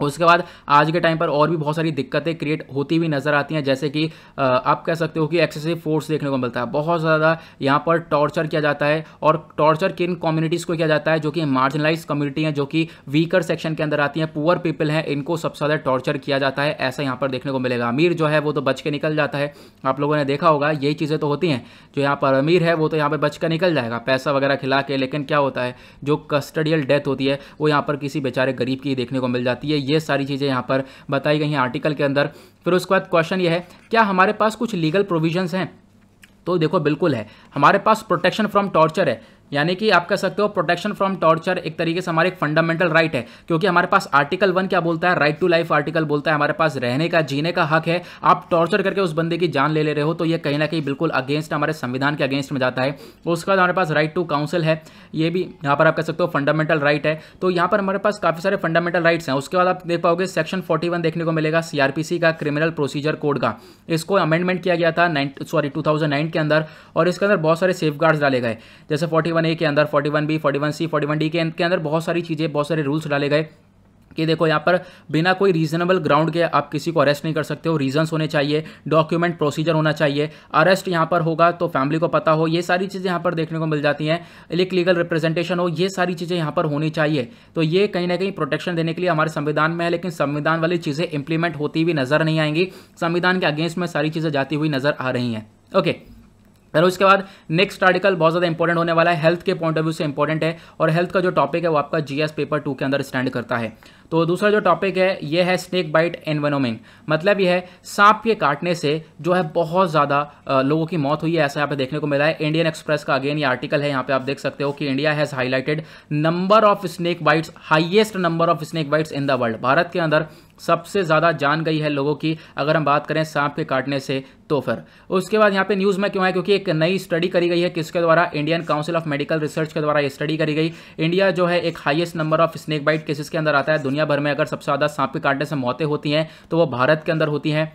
उसके बाद आज के टाइम पर और भी बहुत सारी दिक्कतें क्रिएट होती हुई नज़र आती हैं जैसे कि आप कह सकते हो कि एक्सेसिव फोर्स देखने को मिलता है बहुत ज़्यादा यहाँ पर टॉर्चर किया जाता है और टॉर्चर किन कम्युनिटीज़ को किया जाता है जो कि मार्जिनलाइज कम्युनिटी हैं जो कि वीकर सेक्शन के अंदर आती हैं पुअर पीपल हैं इनको सबसे ज़्यादा टॉर्चर किया जाता है ऐसा यहाँ पर देखने को मिलेगा अमीर जो है वो तो बच के निकल जाता है आप लोगों ने देखा होगा यही चीज़ें तो होती हैं जो यहाँ पर अमीर है वो तो यहाँ पर बच कर निकल जाएगा पैसा वगैरह खिला के लेकिन क्या होता है जो कस्टडियल डेथ होती है वो यहाँ पर किसी बेचारे गरीब की देखने को मिल जाती है ये सारी चीज़ें यहाँ पर बताई गई हैं आर्टिकल के अंदर फिर उसके बाद क्वेश्चन ये है क्या हमारे पास कुछ लीगल प्रोविजन हैं तो देखो बिल्कुल है हमारे पास प्रोटेक्शन फ्रॉम टॉर्चर है यानी कि आप कह सकते हो प्रोटेक्शन फ्रॉम टॉर्चर एक तरीके से हमारे एक फंडामेंटल राइट है क्योंकि हमारे पास आर्टिकल वन क्या बोलता है राइट टू लाइफ आर्टिकल बोलता है हमारे पास रहने का जीने का हक है आप टॉर्चर करके उस बंदे की जान ले ले रहे हो तो ये कहीं ना कहीं बिल्कुल अगेंस्ट हमारे संविधान के अगेंस्ट में जाता है उसके बाद हमारे पास राइट टू काउंसिल है ये भी यहाँ पर आप कह सकते हो फंडामेंटल राइट है तो यहाँ पर हमारे पास काफ़ी सारे फंडामेंटल राइट्स हैं उसके बाद आप देख पाओगे सेक्शन फोर्टी देखने को मिलेगा सीआरपीसी का क्रिमिनल प्रोसीजर कोड का इसको अमेंडमेंट किया गया था सॉरी टू के अंदर और इसके अंदर बहुत सारे सेफ डाले गए जैसे फोर्टी वन ए के अंदर forty one B forty one C forty one D के अंदर बहुत सारी चीज़ें बहुत सारे रूल्स डाले गए कि देखो यहाँ पर बिना कोई रीजनेबल ग्राउंड के आप किसी को अरेस्ट नहीं कर सकते हो रीजंस होने चाहिए डॉक्यूमेंट प्रोसीजर होना चाहिए अरेस्ट यहाँ पर होगा तो फैमिली को पता हो ये सारी चीज़ें यहाँ पर देखने को मिल जाती हैं एक लीगल रिप्रेजेंटेशन हो ये सारी चीज़ें यहाँ पर होनी चाहिए तो ये कहीं ना कहीं प्रोटेक्शन देने के लिए हमारे संविधान में है लेकिन संविधान वाली चीज़ें इंप्लीमेंट होती हुई नजर नहीं आएंगी संविधान के अगेंस्ट में सारी चीज़ें जाती हुई नजर आ रही हैं ओके okay. चलो उसके बाद नेक्स्ट आर्टिकल बहुत ज़्यादा इंपॉर्टेंट होने वाला है हेल्थ के पॉइंट ऑफ व्यू से इंपॉर्टेंट है और हेल्थ का जो टॉपिक है वो आपका जीएस पेपर टू के अंदर स्टैंड करता है तो दूसरा जो टॉपिक है ये है स्नेक बाइट एनवेनोमिंग मतलब ये है सांप के काटने से जो है बहुत ज़्यादा लोगों की मौत हुई है ऐसा यहाँ पे देखने को मिला है इंडियन एक्सप्रेस का अगेन ये आर्टिकल है यहाँ पे आप देख सकते हो कि India has highlighted number of snake bites highest number of snake bites in the world Bharat के अंदर सबसे ज़्यादा जान गई है लोगों की अगर हम बात करें सांप के काटने से तो फिर उसके बाद यहाँ पे न्यूज़ में क्यों है क्योंकि एक नई स्टडी करी गई है किसके द्वारा Indian Council of Medical Research के द्वारा ये स्टडी करी गई इंडिया जो है एक highest number of snake bite cases के अंदर आता है दुनिया भर में अगर सबसे ज़्यादा सांप के काटने से मौतें होती हैं तो वो भारत के अंदर होती हैं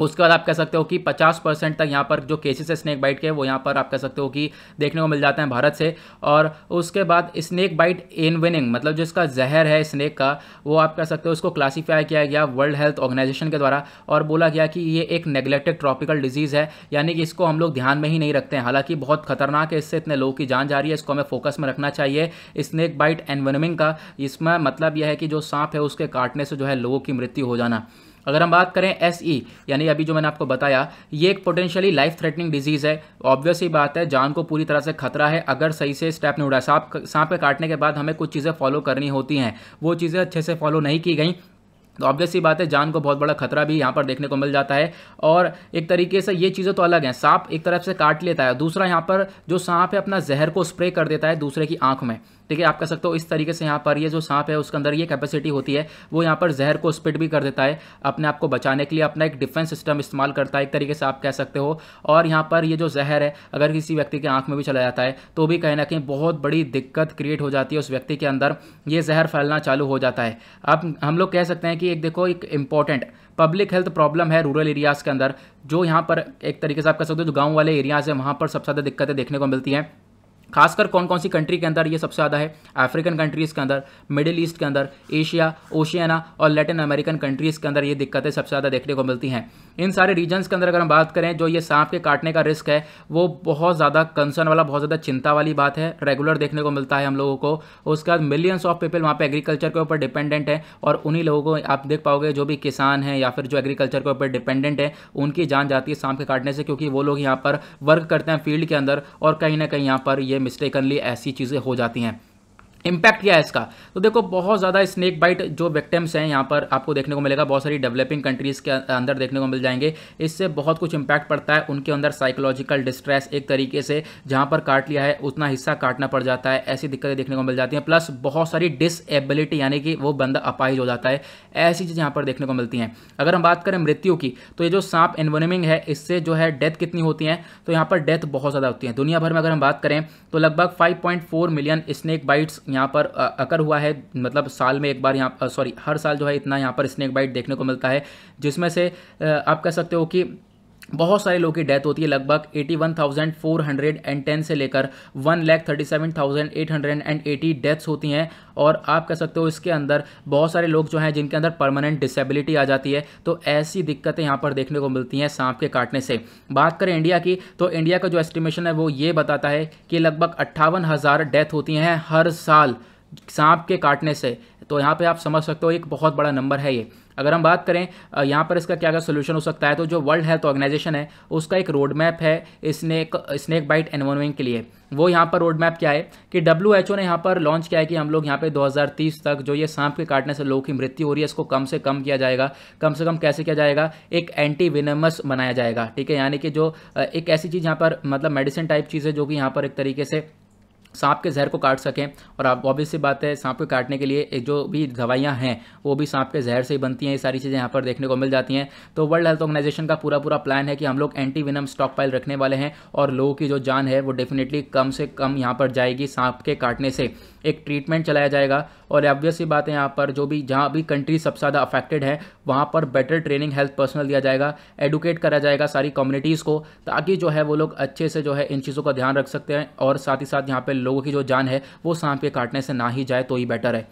उसके बाद आप कह सकते हो कि 50 परसेंट तक यहाँ पर जो केसेस है स्नैक बाइट के वो यहाँ पर आप कह सकते हो कि देखने को मिल जाते हैं भारत से और उसके बाद स्नैक बाइट एन विनिंग मतलब जो इसका जहर है स्नैक का वो आप कह सकते हो उसको क्लासीफाई किया गया वर्ल्ड हेल्थ ऑर्गेनाइजेशन के द्वारा और बोला गया कि ये एक नेग्लेक्टेड ट्रॉपिकल डिजीज़ है यानी कि इसको हम लोग ध्यान में ही नहीं रखते हैं हालांकि बहुत खतरनाक है इससे इतने लोगों की जान जा रही है इसको हमें फोकस में रखना चाहिए स्नैक बाइट एनवेनमिंग का इसमें मतलब यह है कि जो सांप है उसके काटने से जो है लोगों की मृत्यु हो जाना अगर हम बात करें एस ई e, यानी अभी जो मैंने आपको बताया ये एक पोटेंशियली लाइफ थ्रेटनिंग डिजीज़ है ऑब्वियस ही बात है जान को पूरी तरह से खतरा है अगर सही से स्टेप नहीं उड़ा सांप सांप के काटने के बाद हमें कुछ चीज़ें फॉलो करनी होती हैं वो चीज़ें अच्छे से फॉलो नहीं की गई तो ऑब्वियस ही बात है जान को बहुत बड़ा खतरा भी यहाँ पर देखने को मिल जाता है और एक तरीके से ये चीज़ें तो अलग हैं सांप एक तरफ से काट लेता है दूसरा यहाँ पर जो सांप है अपना जहर को स्प्रे कर देता है दूसरे की आंख में ठीक है आप कह सकते हो इस तरीके से यहाँ पर ये जो सांप है उसके अंदर ये कैपेसिटी होती है वो यहाँ पर जहर को स्पिट भी कर देता है अपने आप को बचाने के लिए अपना एक डिफेंस सिस्टम इस्तेमाल करता है एक तरीके से आप कह सकते हो और यहाँ पर ये जो जहर है अगर किसी व्यक्ति के आँख में भी चला जाता है तो भी कहीं ना कहीं बहुत बड़ी दिक्कत क्रिएट हो जाती है उस व्यक्ति के अंदर ये जहर फैलना चालू हो जाता है अब हम लोग कह सकते हैं कि एक देखो एक इंपॉर्टेंट पब्लिक हेल्थ प्रॉब्लम है रूरल एरियाज़ के अंदर जो यहाँ पर एक तरीके से आप कह सकते हो जो गाँव वाले एरियाज़ हैं वहाँ पर सबसे ज़्यादा दिक्कतें देखने को मिलती हैं खासकर कौन कौन सी कंट्री के अंदर ये सबसे ज़्यादा है अफ्रीकन कंट्रीज़ के अंदर मिडिल ईस्ट के अंदर एशिया ओशियाना और लैटिन अमेरिकन कंट्रीज़ के अंदर ये दिक्कतें सबसे ज़्यादा देखने को मिलती हैं इन सारे रीजन्स के अंदर अगर हम बात करें जो ये सांप के काटने का रिस्क है वो बहुत ज़्यादा कंसर्न वाला बहुत ज़्यादा चिंता वाली बात है रेगुलर देखने को मिलता है हम लोगों को उसके बाद मिलियंस ऑफ पीपल वहाँ पर एग्रीकल्चर के ऊपर डिपेंडेंट है और उन्हीं लोगों को आप देख पाओगे जो भी किसान हैं या फिर जो एग्रीकल्चर के ऊपर डिपेंडेंट है उनकी जान जाती है सांप के काटने से क्योंकि वो लोग यहाँ पर वर्क करते हैं फील्ड के अंदर और कहीं ना कहीं यहाँ पर ये मिस्टेकनली ऐसी चीज़ें हो जाती हैं इम्पैक्ट क्या है इसका तो देखो बहुत ज़्यादा स्नेक बाइट जो विक्टिम्स हैं यहाँ पर आपको देखने को मिलेगा बहुत सारी डेवलपिंग कंट्रीज़ के अंदर देखने को मिल जाएंगे इससे बहुत कुछ इम्पैक्ट पड़ता है उनके अंदर साइकोलॉजिकल डिस्ट्रेस एक तरीके से जहाँ पर काट लिया है उतना हिस्सा काटना पड़ जाता है ऐसी दिक्कतें देखने को मिल जाती हैं प्लस बहुत सारी डिसएबिलिटी यानी कि वो बंदा अपाहिज हो जाता है ऐसी चीज़ यहाँ पर देखने को मिलती हैं अगर हम बात करें मृत्यु की तो ये जो सांप इन्वनिमिंग है इससे जो है डेथ कितनी होती है तो यहाँ पर डेथ बहुत ज़्यादा होती है दुनिया भर में अगर हम बात करें तो लगभग फाइव मिलियन स्नैक बाइट्स यहाँ पर अकर हुआ है मतलब साल में एक बार यहाँ सॉरी हर साल जो है इतना यहाँ पर स्नैक बाइट देखने को मिलता है जिसमें से आप कह सकते हो कि बहुत सारे लोगों की डेथ होती है लगभग 81,410 से लेकर one lakh thirty seven thousand eight hundred and eighty deaths होती हैं और आप कह सकते हो इसके अंदर बहुत सारे लोग जो हैं जिनके अंदर परमानेंट डिसेबिलिटी आ जाती है तो ऐसी दिक्कतें यहाँ पर देखने को मिलती हैं सांप के काटने से बात करें इंडिया की तो इंडिया का जो एस्टिमेशन है वो ये बताता है कि लगभग अट्ठावन डेथ होती हैं हर साल सांप के काटने से तो यहाँ पे आप समझ सकते हो एक बहुत बड़ा नंबर है ये अगर हम बात करें यहाँ पर इसका क्या क्या सोल्यूशन हो सकता है तो जो वर्ल्ड हेल्थ ऑर्गेनाइजेशन है उसका एक रोड मैप है स्नेक स्नेक बाइट एनवॉर्मिंग के लिए वो यहाँ पर रोड मैप क्या है कि डब्ल्यू एच ओ ने यहाँ पर लॉन्च किया है कि हम लोग यहाँ पे 2030 तक जो ये सांप के काटने से लोगों की मृत्यु हो रही है इसको कम से कम किया जाएगा कम से कम कैसे किया जाएगा एक एंटी विनमस बनाया जाएगा ठीक है यानी कि जो एक ऐसी चीज़ यहाँ पर मतलब मेडिसिन टाइप चीज़ है जो कि यहाँ पर एक तरीके से सांप के जहर को काट सकें और आप ऑब्वियस सी बात है सांप को काटने के लिए एक जो भी दवाइयाँ हैं वो भी सांप के जहर से ही बनती हैं ये सारी चीज़ें यहाँ पर देखने को मिल जाती हैं तो वर्ल्ड हेल्थ ऑर्गेनाइजेशन का पूरा पूरा प्लान है कि हम लोग एंटी विनम स्टॉक पाइल रखने वाले हैं और लोगों की जो जान है वो डेफिनेटली कम से कम यहाँ पर जाएगी सांप के काटने से एक ट्रीटमेंट चलाया जाएगा और ऑब्वियस ही बात है यहाँ पर जो भी जहाँ भी कंट्री सबसे ज़्यादा अफेक्टेड है वहाँ पर बेटर ट्रेनिंग हेल्थ पर्सनल दिया जाएगा एडुकेट करा जाएगा सारी कम्युनिटीज़ को ताकि जो है वो लोग अच्छे से जो है इन चीज़ों का ध्यान रख सकते हैं और साथ ही साथ यहाँ पर लोगों की जो जान है वो सांप के काटने से ना ही जाए तो ही बेटर है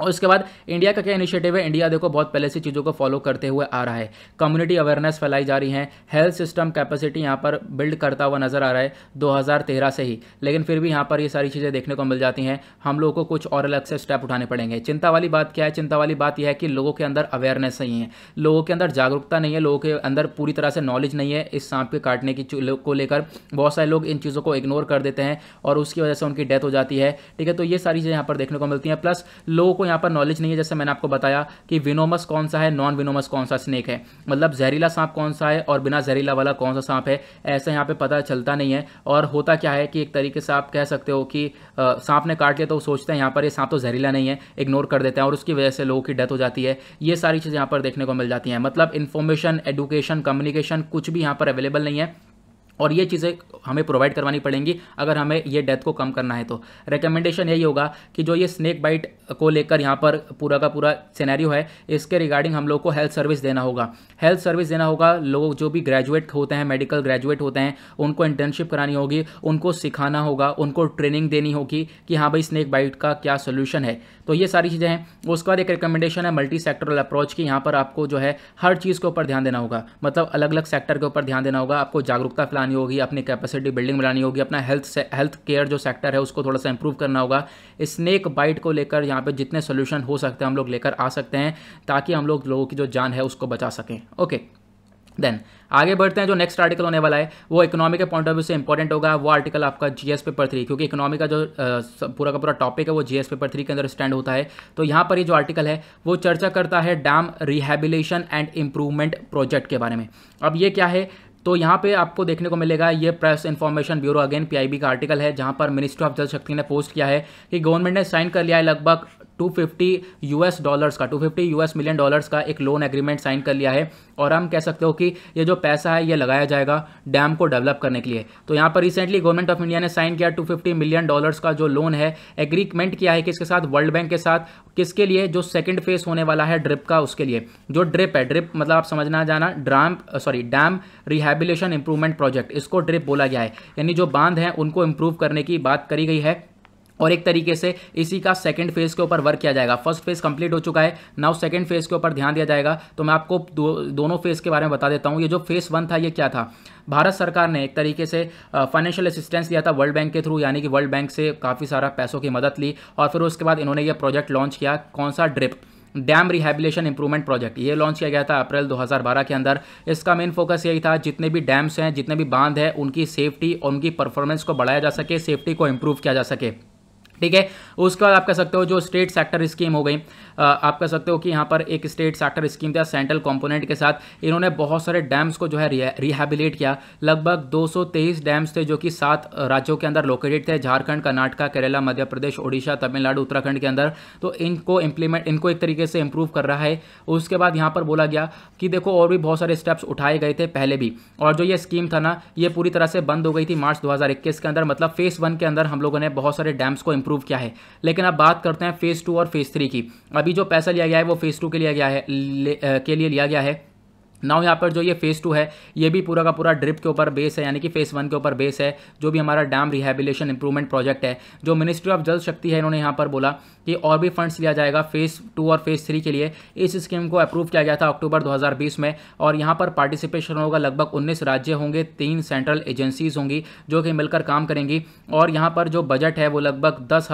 और उसके बाद इंडिया का क्या इनिशिएटिव है इंडिया देखो बहुत पहले से चीज़ों को फॉलो करते हुए आ रहा है कम्युनिटी अवेयरनेस फैलाई जा रही है हेल्थ सिस्टम कैपेसिटी यहाँ पर बिल्ड करता हुआ नजर आ रहा है 2013 से ही लेकिन फिर भी यहाँ पर ये सारी चीज़ें देखने को मिल जाती हैं हम लोगों को कुछ और अलग से स्टेप उठाने पड़ेंगे चिंता वाली बात क्या है चिंता वाली बात यह है कि लोगों के अंदर अवेयरनेस नहीं है लोगों के अंदर जागरूकता नहीं है लोगों के अंदर पूरी तरह से नॉलेज नहीं है इस सांप के काटने की को लेकर बहुत सारे लोग इन चीज़ों को इग्नोर कर देते हैं और उसकी वजह से उनकी डेथ हो जाती है ठीक है तो ये सारी चीज़ें यहाँ पर देखने को मिलती हैं प्लस लोगों को यहाँ पर नॉलेज नहीं है जैसे मैंने आपको बताया कि विनोमस कौन सा है नॉन विनोमस कौन सा स्नेक है मतलब जहरीला सांप कौन सा है और बिना जहरीला वाला कौन सा सांप है ऐसा यहाँ पर पता चलता नहीं है और होता क्या है कि एक तरीके से आप कह सकते हो कि सांप ने काट लिया तो सोचते हैं यहाँ पर ये सांप तो जहरीला नहीं है इग्नोर कर देते हैं और उसकी वजह से लोगों की डेथ हो जाती है ये सारी चीज़ें यहाँ पर देखने को मिल जाती हैं मतलब इन्फॉर्मेशन एडुकेशन कम्युनिकेशन कुछ भी यहाँ पर अवेलेबल नहीं है और ये चीज़ें हमें प्रोवाइड करवानी पड़ेंगी अगर हमें ये डेथ को कम करना है तो रिकमेंडेशन यही होगा कि जो ये स्नैक बाइट को लेकर यहाँ पर पूरा का पूरा सिनेरियो है इसके रिगार्डिंग हम लोग को हेल्थ सर्विस देना होगा हेल्थ सर्विस देना होगा लोग जो भी ग्रेजुएट होते हैं मेडिकल ग्रेजुएट होते हैं उनको इंटर्नशिप करानी होगी उनको सिखाना होगा उनको ट्रेनिंग देनी होगी कि हाँ भाई स्नैक बाइट का क्या सोल्यूशन है तो ये सारी चीज़ें हैं उसके बाद एक रिकमेंडेशन है मल्टी सेक्टरल अप्रोच की यहाँ पर आपको जो है हर चीज़ के ऊपर ध्यान देना होगा मतलब अलग अलग सेक्टर के ऊपर ध्यान देना होगा आपको जागरूकता फैलानी बढ़ानी होगी अपनी कैपेसिटी बिल्डिंग बढ़ानी होगी अपना हेल्थ से हेल्थ केयर जो सेक्टर है उसको थोड़ा सा इंप्रूव करना होगा स्नेक बाइट को लेकर यहाँ पर जितने सोल्यूशन हो सकते हैं हम लोग लेकर आ सकते हैं ताकि हम लोग लोगों की जो जान है उसको बचा सकें ओके देन आगे बढ़ते हैं जो नेक्स्ट आर्टिकल होने वाला है वो इकोनॉमी के पॉइंट ऑफ व्यू से इंपॉर्टेंट होगा वो आर्टिकल आपका जीएस पेपर थ्री क्योंकि इकोनॉमी का जो पूरा का पूरा टॉपिक है वो जीएस पेपर थ्री के अंदर स्टैंड होता है तो यहाँ पर ये जो आर्टिकल है वो चर्चा करता है dam rehabilitation and improvement project के बारे में अब ये क्या है तो यहाँ पे आपको देखने को मिलेगा ये Press Information Bureau again PIB का आर्टिकल है जहाँ पर मिनिस्ट्री ऑफ जल शक्ति ने पोस्ट किया है कि गवर्नमेंट ने साइन कर लिया है लगभग 250 यूएस डॉलर्स का 250 यूएस मिलियन डॉलर्स का एक लोन एग्रीमेंट साइन कर लिया है और हम कह सकते हो कि ये जो पैसा है ये लगाया जाएगा डैम को डेवलप करने के लिए तो यहाँ पर रिसेंटली गवर्नमेंट ऑफ इंडिया ने साइन किया 250 मिलियन डॉलर्स का जो लोन है एग्रीमेंट किया है किसके साथ वर्ल्ड बैंक के साथ किसके लिए जो सेकेंड फेज होने वाला है ड्रिप का उसके लिए जो ड्रिप है ड्रिप मतलब आप समझना जाना dram sorry dam rehabilitation improvement project इसको ड्रिप बोला गया है यानी जो बांध हैं उनको इम्प्रूव करने की बात करी गई है और एक तरीके से इसी का सेकंड फेज के ऊपर वर्क किया जाएगा फर्स्ट फेज कंप्लीट हो चुका है नाउ सेकंड फेज के ऊपर ध्यान दिया जाएगा तो मैं आपको दो, दोनों फेज के बारे में बता देता हूँ ये जो फेज वन था ये क्या था भारत सरकार ने एक तरीके से फाइनेंशियल असिस्टेंस दिया था वर्ल्ड बैंक के थ्रू यानी कि वर्ल्ड बैंक से काफ़ी सारा पैसों की मदद ली और फिर उसके बाद इन्होंने ये प्रोजेक्ट लॉन्च किया कौन सा DRIP dam rehabilitation improvement project ये लॉन्च किया गया था अप्रैल 2012 के अंदर इसका मेन फोकस यही था जितने भी डैम्स हैं जितने भी बांध हैं उनकी सेफ्टी और उनकी परफॉर्मेंस को बढ़ाया जा सके सेफ्टी को इम्प्रूव किया जा सके ठीक है उसके बाद आप कह सकते हो जो स्टेट सेक्टर स्कीम हो गई आप कह सकते हो कि यहाँ पर एक स्टेट सेक्टर स्कीम था सेंट्रल कंपोनेंट के साथ इन्होंने बहुत सारे डैम्स को जो है रिहेबिलेट किया लगभग 223 डैम्स थे जो कि सात राज्यों के अंदर लोकेटेड थे झारखंड कर्नाटका केरला मध्य प्रदेश ओडिशा तमिलनाडु उत्तराखंड के अंदर तो इनको इम्प्लीमेंट इनको एक तरीके से इम्प्रूव कर रहा है उसके बाद यहाँ पर बोला गया कि देखो और भी बहुत सारे स्टेप्स उठाए गए थे पहले भी और जो ये स्कीम था ना ये पूरी तरह से बंद हो गई थी मार्च दो के अंदर मतलब फेस वन के अंदर हम लोगों ने बहुत सारे डैम्स को इंप्रूव किया है लेकिन अब बात करते हैं फेज़ टू और फेज़ थ्री की अभी जो पैसा लिया गया है वो फेज़ टू के लिए गया है के लिए लिया गया है नाउ यहाँ पर जो ये फेज़ टू है ये भी पूरा का पूरा ड्रिप के ऊपर बेस है यानी कि फेज़ वन के ऊपर बेस है जो भी हमारा डैम रिहेबिलेशन इंप्रूवमेंट प्रोजेक्ट है जो मिनिस्ट्री ऑफ जल शक्ति है इन्होंने यहाँ पर बोला कि और भी फंड्स लिया जाएगा फेज़ टू और फेज़ थ्री के लिए इस स्कीम को अप्रूव किया गया था अक्टूबर दो में और यहाँ पर पार्टिसिपेशन होगा लगभग उन्नीस राज्य होंगे तीन सेंट्रल एजेंसीज़ होंगी जो कि मिलकर काम करेंगी और यहाँ पर जो बजट है वो लगभग दस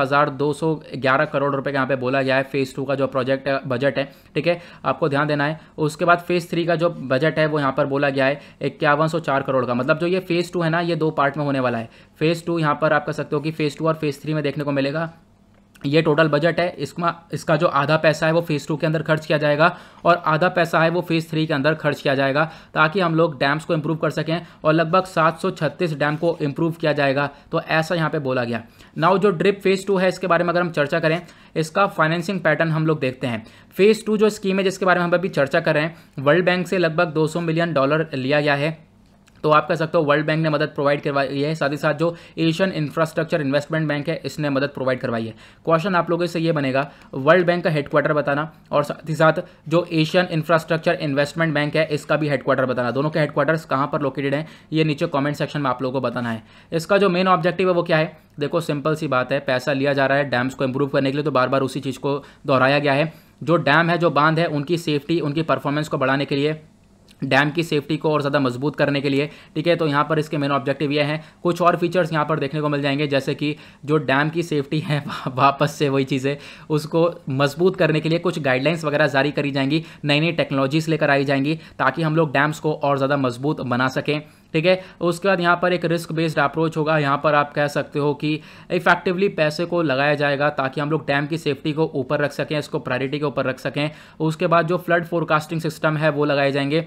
करोड़ रुपये का यहाँ पर बोला गया है फेज़ टू का जो प्रोजेक्ट बजट है ठीक है आपको ध्यान देना है उसके बाद फेज़ थ्री का जो बजट है वो यहाँ पर बोला गया है इक्यावन सौ चार करोड़ का मतलब जो ये फेज़ टू है ना ये दो पार्ट में होने वाला है फेज़ टू यहाँ पर आप कह सकते हो कि फेज़ टू और फेज़ थ्री में देखने को मिलेगा ये टोटल बजट है इसमें इसका जो आधा पैसा है वो फेज़ टू के अंदर खर्च किया जाएगा और आधा पैसा है वो फेज़ थ्री के अंदर खर्च किया जाएगा ताकि हम लोग डैम्स को इम्प्रूव कर सकें और लगभग 736 डैम को इम्प्रूव किया जाएगा तो ऐसा यहाँ पे बोला गया नाउ जो ड्रिप फेज़ टू है इसके बारे में अगर हम चर्चा करें इसका फाइनेंसिंग पैटर्न हम लोग देखते हैं फेज़ टू जो स्कीम है जिसके बारे में हम अभी चर्चा कर रहे हैं वर्ल्ड बैंक से लगभग दो मिलियन डॉलर लिया गया है तो आप कह सकते हो वर्ल्ड बैंक ने मदद प्रोवाइड करवाई है साथ ही साथ जो एशियन इंफ्रास्ट्रक्चर इन्वेस्टमेंट बैंक है इसने मदद प्रोवाइड करवाई है क्वेश्चन आप लोगों से ये बनेगा वर्ल्ड बैंक का हेडक्वार्टर बताना और साथ ही साथ जो एशियन इंफ्रास्ट्रक्चर इन्वेस्टमेंट बैंक है इसका भी हेडक्वार्टर बताना दोनों के हेडक्वार्टर्स कहाँ पर लोकेटेड हैं ये नीचे कॉमेंट सेक्शन में आप लोगों को बताना है इसका जो मेन ऑब्जेक्टिव है वो क्या है देखो सिंपल सी बात है पैसा लिया जा रहा है डैम्स को इंप्रूव करने के लिए तो बार बार उसी चीज़ को दोहराया गया है जो डैम है जो बांध है उनकी सेफ्टी उनकी परफॉर्मेंस को बढ़ाने के लिए डैम की सेफ्टी को और ज़्यादा मजबूत करने के लिए ठीक है तो यहाँ पर इसके मेन ऑब्जेक्टिव ये हैं कुछ और फीचर्स यहाँ पर देखने को मिल जाएंगे जैसे कि जो डैम की सेफ्टी है वापस से वही चीज़ें उसको मजबूत करने के लिए कुछ गाइडलाइंस वगैरह जारी करी जाएंगी नई नई टेक्नोलॉजीज़ लेकर आई जाएंगी ताकि हम लोग डैम्स को और ज़्यादा मजबूत बना सकें ठीक है उसके बाद यहाँ पर एक रिस्क बेस्ड अप्रोच होगा यहाँ पर आप कह सकते हो कि इफेक्टिवली पैसे को लगाया जाएगा ताकि हम लोग डैम की सेफ्टी को ऊपर रख सकें इसको प्रायोरिटी के ऊपर रख सकें उसके बाद जो फ्लड फोरकास्टिंग सिस्टम है वो लगाए जाएंगे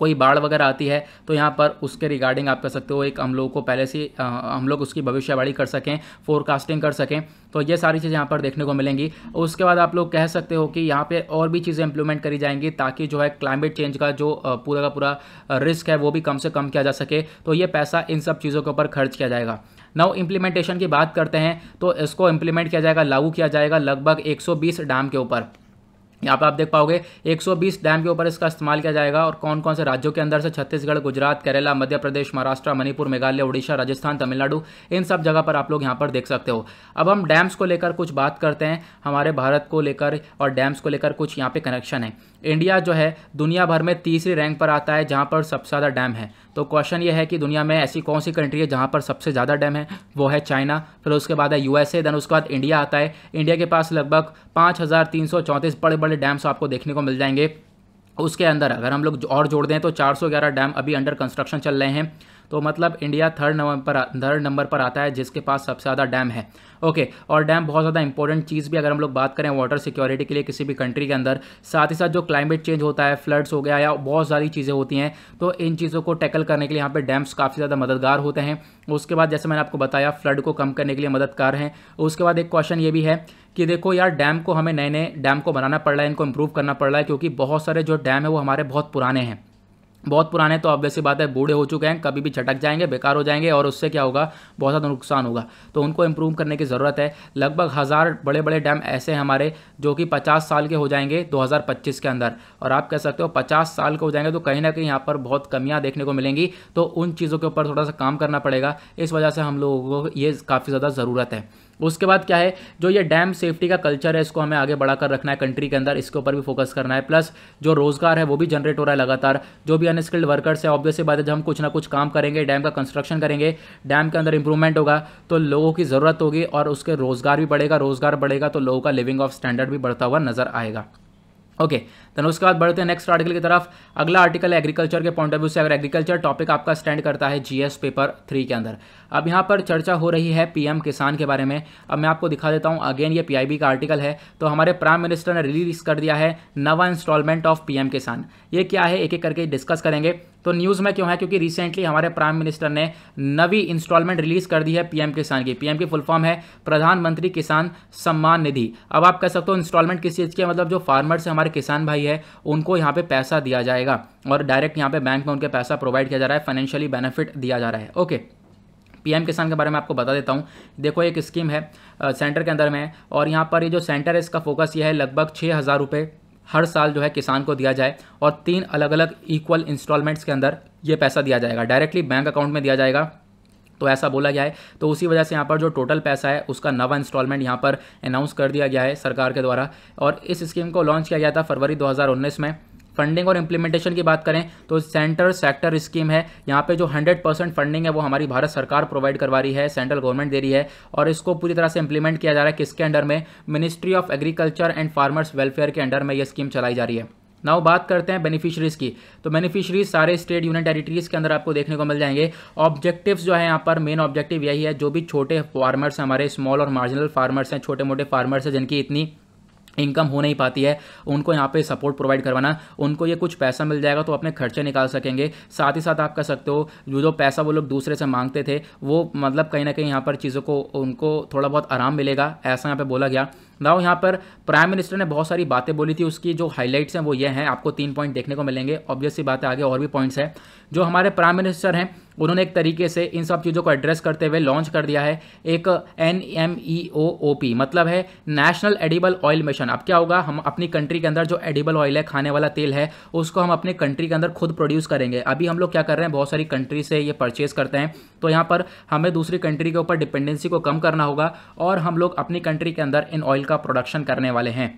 कोई बाढ़ वगैरह आती है तो यहाँ पर उसके रिगार्डिंग आप कर सकते हो एक हम लोग को पहले से हम लोग उसकी भविष्यवाणी कर सकें फोरकास्टिंग कर सकें तो ये सारी चीज़ें यहाँ पर देखने को मिलेंगी उसके बाद आप लोग कह सकते हो कि यहाँ पर और भी चीज़ें इंप्लीमेंट करी जाएंगी ताकि जो है क्लाइमेट चेंज का जो पूरा का पूरा रिस्क है वो भी कम से कम किया जा सके तो ये पैसा इन सब चीज़ों के ऊपर खर्च किया जाएगा नव इम्प्लीमेंटेशन की बात करते हैं तो इसको इम्प्लीमेंट किया जाएगा लागू किया जाएगा लगभग 120 डैम के ऊपर यहाँ पे आप देख पाओगे 120 डैम के ऊपर इसका इस्तेमाल किया जाएगा और कौन कौन से राज्यों के अंदर से छत्तीसगढ़ गुजरात केरला मध्य प्रदेश महाराष्ट्र मणिपुर मेघालय उड़ीसा राजस्थान तमिलनाडु इन सब जगह पर आप लोग यहाँ पर देख सकते हो अब हम डैम्स को लेकर कुछ बात करते हैं हमारे भारत को लेकर और डैम्स को लेकर कुछ यहाँ पे कनेक्शन है इंडिया जो है दुनिया भर में तीसरी रैंक पर आता है जहाँ पर सबसे ज़्यादा डैम है तो क्वेश्चन ये है कि दुनिया में ऐसी कौन सी कंट्री है जहाँ पर सबसे ज़्यादा डैम है वो है चाइना फिर उसके बाद है यूएसए देन उसके बाद इंडिया आता है इंडिया के पास लगभग पाँच बड़े बड़े डैम्स आपको देखने को मिल जाएंगे उसके अंदर अगर हम लोग और जोड़ दें तो चार डैम अभी अंडर कंस्ट्रक्शन चल रहे हैं तो मतलब इंडिया थर्ड नंबर पर थर्ड नंबर पर आता है जिसके पास सबसे ज़्यादा डैम है ओके और डैम बहुत ज़्यादा इंपॉर्टेंट चीज़ भी अगर हम लोग बात करें वाटर सिक्योरिटी के लिए किसी भी कंट्री के अंदर साथ ही साथ जो क्लाइमेट चेंज होता है फ्लड्स हो गया या बहुत सारी चीज़ें होती हैं तो इन चीज़ों को टैकल करने के लिए यहाँ पर डैम्स काफ़ी ज़्यादा मददगार होते हैं उसके बाद जैसे मैंने आपको बताया फ्लड को कम करने के लिए मददगार हैं उसके बाद एक क्वेश्चन ये भी है कि देखो यार डैम को हमें नए नए डैम को बनाना पड़ रहा है इनको इम्प्रूव करना पड़ रहा है क्योंकि बहुत सारे जो डैम है वो हमारे बहुत पुराने हैं बहुत पुराने तो ऑब्वियस बात है बूढ़े हो चुके हैं कभी भी झटक जाएंगे बेकार हो जाएंगे और उससे क्या होगा बहुत ज़्यादा नुकसान होगा तो उनको इम्प्रूव करने की ज़रूरत है लगभग हज़ार बड़े बड़े डैम ऐसे हैं हमारे जो कि पचास साल के हो जाएंगे 2025 के अंदर और आप कह सकते हो पचास साल के हो जाएंगे तो कहीं ना कहीं यहाँ पर बहुत कमियाँ देखने को मिलेंगी तो उन चीज़ों के ऊपर थोड़ा सा काम करना पड़ेगा इस वजह से हम लोगों को ये काफ़ी ज़्यादा ज़रूरत है उसके बाद क्या है जो ये डैम सेफ्टी का कल्चर है इसको हमें आगे बढ़ाकर रखना है कंट्री के अंदर इसके ऊपर भी फोकस करना है प्लस जो रोज़गार है वो भी जनरेट हो रहा है लगातार जो भी अनस्किल्ड वर्कर्स है ऑब्वियसली बात है जब हम कुछ ना कुछ काम करेंगे डैम का कंस्ट्रक्शन करेंगे डैम के अंदर इंप्रूवमेंट होगा तो लोगों की ज़रूरत होगी और उसके रोज़गार भी बढ़ेगा रोज़गार बढ़ेगा तो लोगों का लिविंग ऑफ स्टैंडर्ड भी बढ़ता हुआ नजर आएगा ओके okay, तो उसके बाद बढ़ते हैं नेक्स्ट आर्टिकल की तरफ अगला आर्टिकल है एग्रीकल्चर के पॉइंट ऑफ व्यू से अगर एग्रीकल्चर टॉपिक आपका स्टैंड करता है जीएस पेपर थ्री के अंदर अब यहाँ पर चर्चा हो रही है पीएम किसान के बारे में अब मैं आपको दिखा देता हूँ अगेन ये पीआईबी का आर्टिकल है तो हमारे प्राइम मिनिस्टर ने रिलीज कर दिया है नवा इंस्टॉलमेंट ऑफ पीएम किसान ये क्या है एक एक करके डिस्कस करेंगे तो न्यूज़ में क्यों है क्योंकि रिसेंटली हमारे प्राइम मिनिस्टर ने नवी इंस्टॉलमेंट रिलीज कर दी है पीएम किसान की पीएम की फुल फॉर्म है प्रधानमंत्री किसान सम्मान निधि अब आप कह सकते हो इंस्टॉलमेंट किस चीज़ की मतलब जो फार्मर्स हमारे किसान भाई है उनको यहाँ पे पैसा दिया जाएगा और डायरेक्ट यहाँ पे बैंक में उनके पैसा प्रोवाइड किया जा रहा है फाइनेंशियली बेनिफिट दिया जा रहा है ओके okay. पीएम किसान के बारे में आपको बता देता हूँ देखो एक स्कीम है सेंटर के अंदर में और यहाँ पर ये जो सेंटर है इसका फोकस ये है लगभग छः हज़ार रुपये हर साल जो है किसान को दिया जाए और तीन अलग अलग इक्वल इंस्टॉलमेंट्स के अंदर ये पैसा दिया जाएगा डायरेक्टली बैंक अकाउंट में दिया जाएगा तो ऐसा बोला गया है तो उसी वजह से यहाँ पर जो टोटल पैसा है उसका नवा इंस्टॉलमेंट यहाँ पर अनाउंस कर दिया गया है सरकार के द्वारा और इस स्कीम को लॉन्च किया गया था फरवरी 2019 में फंडिंग और इम्प्लीमेंटेशन की बात करें तो सेंट्रल सेक्टर स्कीम है यहाँ पे जो 100 परसेंट फंडिंग है वो हमारी भारत सरकार प्रोवाइड करवा रही है सेंट्रल गवर्नमेंट दे रही है और इसको पूरी तरह से इंप्लीमेंट किया जा रहा है किसके अंडर में Ministry of Agriculture and Farmers Welfare के अंडर में यह स्कीम चलाई जा रही है नाउ बात करते हैं बेनिफिशरीज की तो बेनिफिशरीज सारे स्टेट यूनियन टेरिटरीज के अंदर आपको देखने को मिल जाएंगे ऑब्जेक्टिव्स जो है यहाँ पर मेन ऑब्जेक्टिव यही है जो भी छोटे फार्मर्स हमारे स्मॉल और मार्जिनल फार्मर्स हैं छोटे मोटे फार्मर्स हैं जिनकी इतनी इनकम हो नहीं पाती है उनको यहाँ पे सपोर्ट प्रोवाइड करवाना उनको ये कुछ पैसा मिल जाएगा तो अपने खर्चे निकाल सकेंगे साथ ही साथ आप कह सकते हो जो जो पैसा वो लोग दूसरे से मांगते थे वो मतलब कहीं ना कहीं यहाँ पर चीज़ों को उनको थोड़ा बहुत आराम मिलेगा ऐसा यहाँ पे बोला गया नाउ यहाँ पर प्राइम मिनिस्टर ने बहुत सारी बातें बोली थी उसकी जो हाईलाइट्स हैं वो ये हैं आपको तीन पॉइंट देखने को मिलेंगे ऑब्वियसली बात आगे और भी पॉइंट्स हैं जो हमारे प्राइम मिनिस्टर हैं उन्होंने एक तरीके से इन सब चीज़ों को एड्रेस करते हुए लॉन्च कर दिया है एक N M E O O P मतलब है नेशनल एडिबल ऑयल मिशन अब क्या होगा हम अपनी कंट्री के अंदर जो एडिबल ऑयल है खाने वाला तेल है उसको हम अपनी कंट्री के अंदर खुद प्रोड्यूस करेंगे अभी हम लोग क्या कर रहे हैं बहुत सारी कंट्री से ये परचेज करते हैं तो यहाँ पर हमें दूसरी कंट्री के ऊपर डिपेंडेंसी को कम करना होगा और हम लोग अपनी कंट्री के अंदर इन ऑयल का प्रोडक्शन करने वाले हैं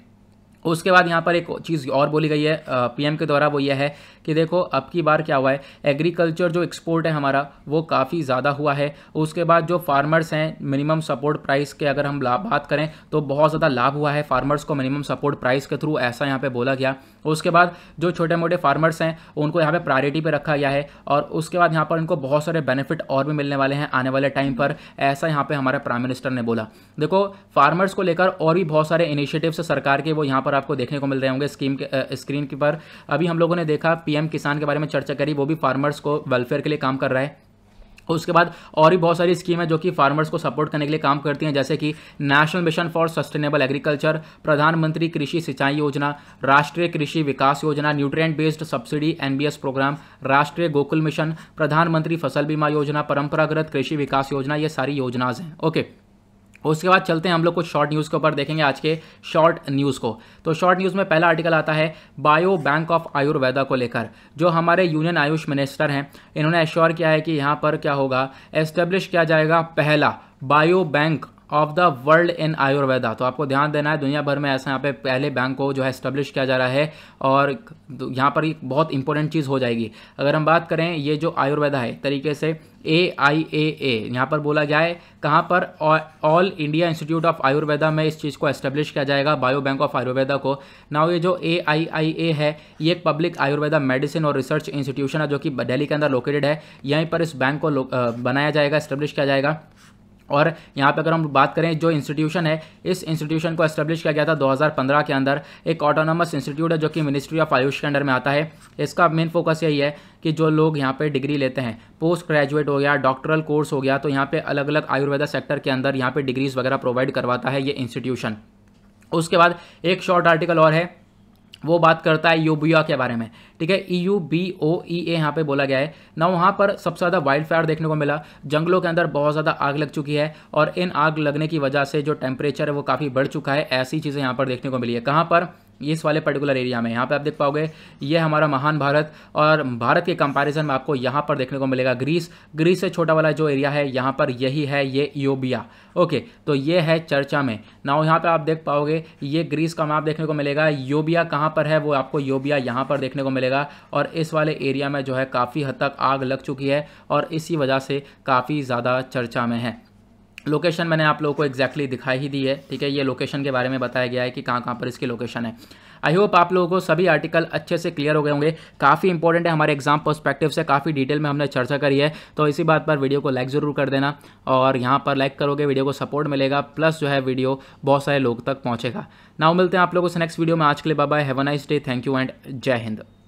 उसके बाद यहाँ पर एक चीज़ और बोली गई है पीएम के द्वारा वो यह है कि देखो अब की बार क्या हुआ है एग्रीकल्चर जो एक्सपोर्ट है हमारा वो काफ़ी ज़्यादा हुआ है उसके बाद जो फार्मर्स हैं मिनिमम सपोर्ट प्राइस के अगर हम बात करें तो बहुत ज़्यादा लाभ हुआ है फार्मर्स को मिनिमम सपोर्ट प्राइस के थ्रू ऐसा यहाँ पर बोला गया उसके बाद जो छोटे मोटे फार्मर्स हैं उनको यहाँ पर प्रायोरिटी पर रखा गया है और उसके बाद यहाँ पर उनको बहुत सारे बेनिफिट और भी मिलने वाले हैं आने वाले टाइम पर ऐसा यहाँ पर हमारे प्राइम मिनिस्टर ने बोला देखो फार्मर्स को लेकर और भी बहुत सारे इनिशिएटिव्स सरकार के वो यहाँ पर पर आपको देखने को मिल रहे होंगे स्कीम के स्क्रीन के पर अभी हम लोगों ने देखा पीएम किसान के बारे में चर्चा करी वो भी फार्मर्स को वेलफेयर के लिए काम कर रहा है उसके बाद और भी बहुत सारी स्कीम है जो कि फार्मर्स को सपोर्ट करने के लिए काम करती हैं जैसे कि National Mission for Sustainable Agriculture Pradhanmantri Krishi Sinchai Yojana Rashtriya Krishi Vikas Yojana nutrient based subsidy NBS programme Rashtriya Gokul mission प्रधानमंत्री फसल बीमा योजना परंपरागत कृषि विकास योजना ये सारी योजनाज हैं ओके उसके बाद चलते हैं हम लोग कुछ शॉर्ट न्यूज़ के ऊपर देखेंगे आज के शॉर्ट न्यूज़ को तो शॉर्ट न्यूज़ में पहला आर्टिकल आता है बायो बैंक ऑफ आयुर्वेदा को लेकर जो हमारे यूनियन आयुष मिनिस्टर हैं इन्होंने एश्योर किया है कि यहाँ पर क्या होगा एस्टेब्लिश किया जाएगा पहला bio bank of the world in Ayurveda तो आपको ध्यान देना है दुनिया भर में ऐसा यहाँ पे पहले बैंक को जो है स्टेब्लिश किया जा रहा है और यहाँ पर एक बहुत इंपॉर्टेंट चीज़ हो जाएगी अगर हम बात करें ये जो आयुर्वेदा है तरीके से ए आई ए ए यहाँ पर बोला गया है कहाँ पर All India Institute of Ayurveda में इस चीज़ को एस्टेब्लिश किया जाएगा बायो बैंक ऑफ आयुर्वेदा को नाउ ये जो ए आई आई ए है ये एक पब्लिक आयुर्वेदा मेडिसिन और रिसर्च इंस्टीट्यूशन है जो कि दिल्ली के अंदर लोकेटेड है यहीं पर इस बैंक को आ, बनाया जाएगा एस्टेब्लिश किया जाएगा और यहाँ पे अगर हम बात करें जो इंस्टीट्यूशन है इस इंस्टीट्यूशन को एस्टेब्लिश किया गया था 2015 के अंदर एक ऑटोनॉमस इंस्टीट्यूट है जो कि मिनिस्ट्री ऑफ आयुष के अंडर में आता है इसका मेन फोकस यही है कि जो लोग यहाँ पे डिग्री लेते हैं पोस्ट ग्रेजुएट हो गया डॉक्टरल कोर्स हो गया तो यहाँ पर अलग अलग आयुर्वेदा सेक्टर के अंदर यहाँ पर डिग्रीज वगैरह प्रोवाइड करवाता है ये इंस्टीट्यूशन उसके बाद एक शॉर्ट आर्टिकल और है वो बात करता है यूबिया के बारे में ठीक है ई यू बी ओ ई ए यहाँ पे बोला गया है ना वहाँ पर सबसे ज़्यादा वाइल्ड फायर देखने को मिला जंगलों के अंदर बहुत ज़्यादा आग लग चुकी है और इन आग लगने की वजह से जो टेम्परेचर है वो काफ़ी बढ़ चुका है ऐसी चीज़ें यहाँ पर देखने को मिली है कहाँ पर इस वाले पर्टिकुलर एरिया में यहाँ पे आप देख पाओगे ये हमारा महान भारत और भारत के कंपैरिजन में आपको यहाँ पर देखने को मिलेगा ग्रीस ग्रीस से छोटा वाला जो एरिया है यहाँ पर यही है ये ईओबिया ओके तो ये है चर्चा में ना यहाँ पर आप देख पाओगे ये ग्रीस का मैप देखने को मिलेगा योबिया कहाँ पर है वो आपको योबिया यहाँ पर देखने को मिलेगा और इस वाले एरिया में जो है काफ़ी हद तक आग लग चुकी है और इसी वजह से काफ़ी ज़्यादा चर्चा में है लोकेशन मैंने आप लोगों को एग्जैक्टली exactly दिखाई ही दी है ठीक है ये लोकेशन के बारे में बताया गया है कि कहाँ कहाँ पर इसकी लोकेशन है आई होप आप लोगों को सभी आर्टिकल अच्छे से क्लियर हो गए होंगे काफ़ी इंपॉर्टेंट है हमारे एग्जाम पर्सपेक्टिव से काफ़ी डिटेल में हमने चर्चा करी है तो इसी बात पर वीडियो को लाइक ज़रूर कर देना और यहाँ पर लाइक करोगे वीडियो को सपोर्ट मिलेगा प्लस जो है वीडियो बहुत सारे लोग तक पहुँचेगा नाउ मिलते हैं आप लोगों से नेक्स्ट वीडियो में आज के लिए bye have nice day thank you and जय हिंद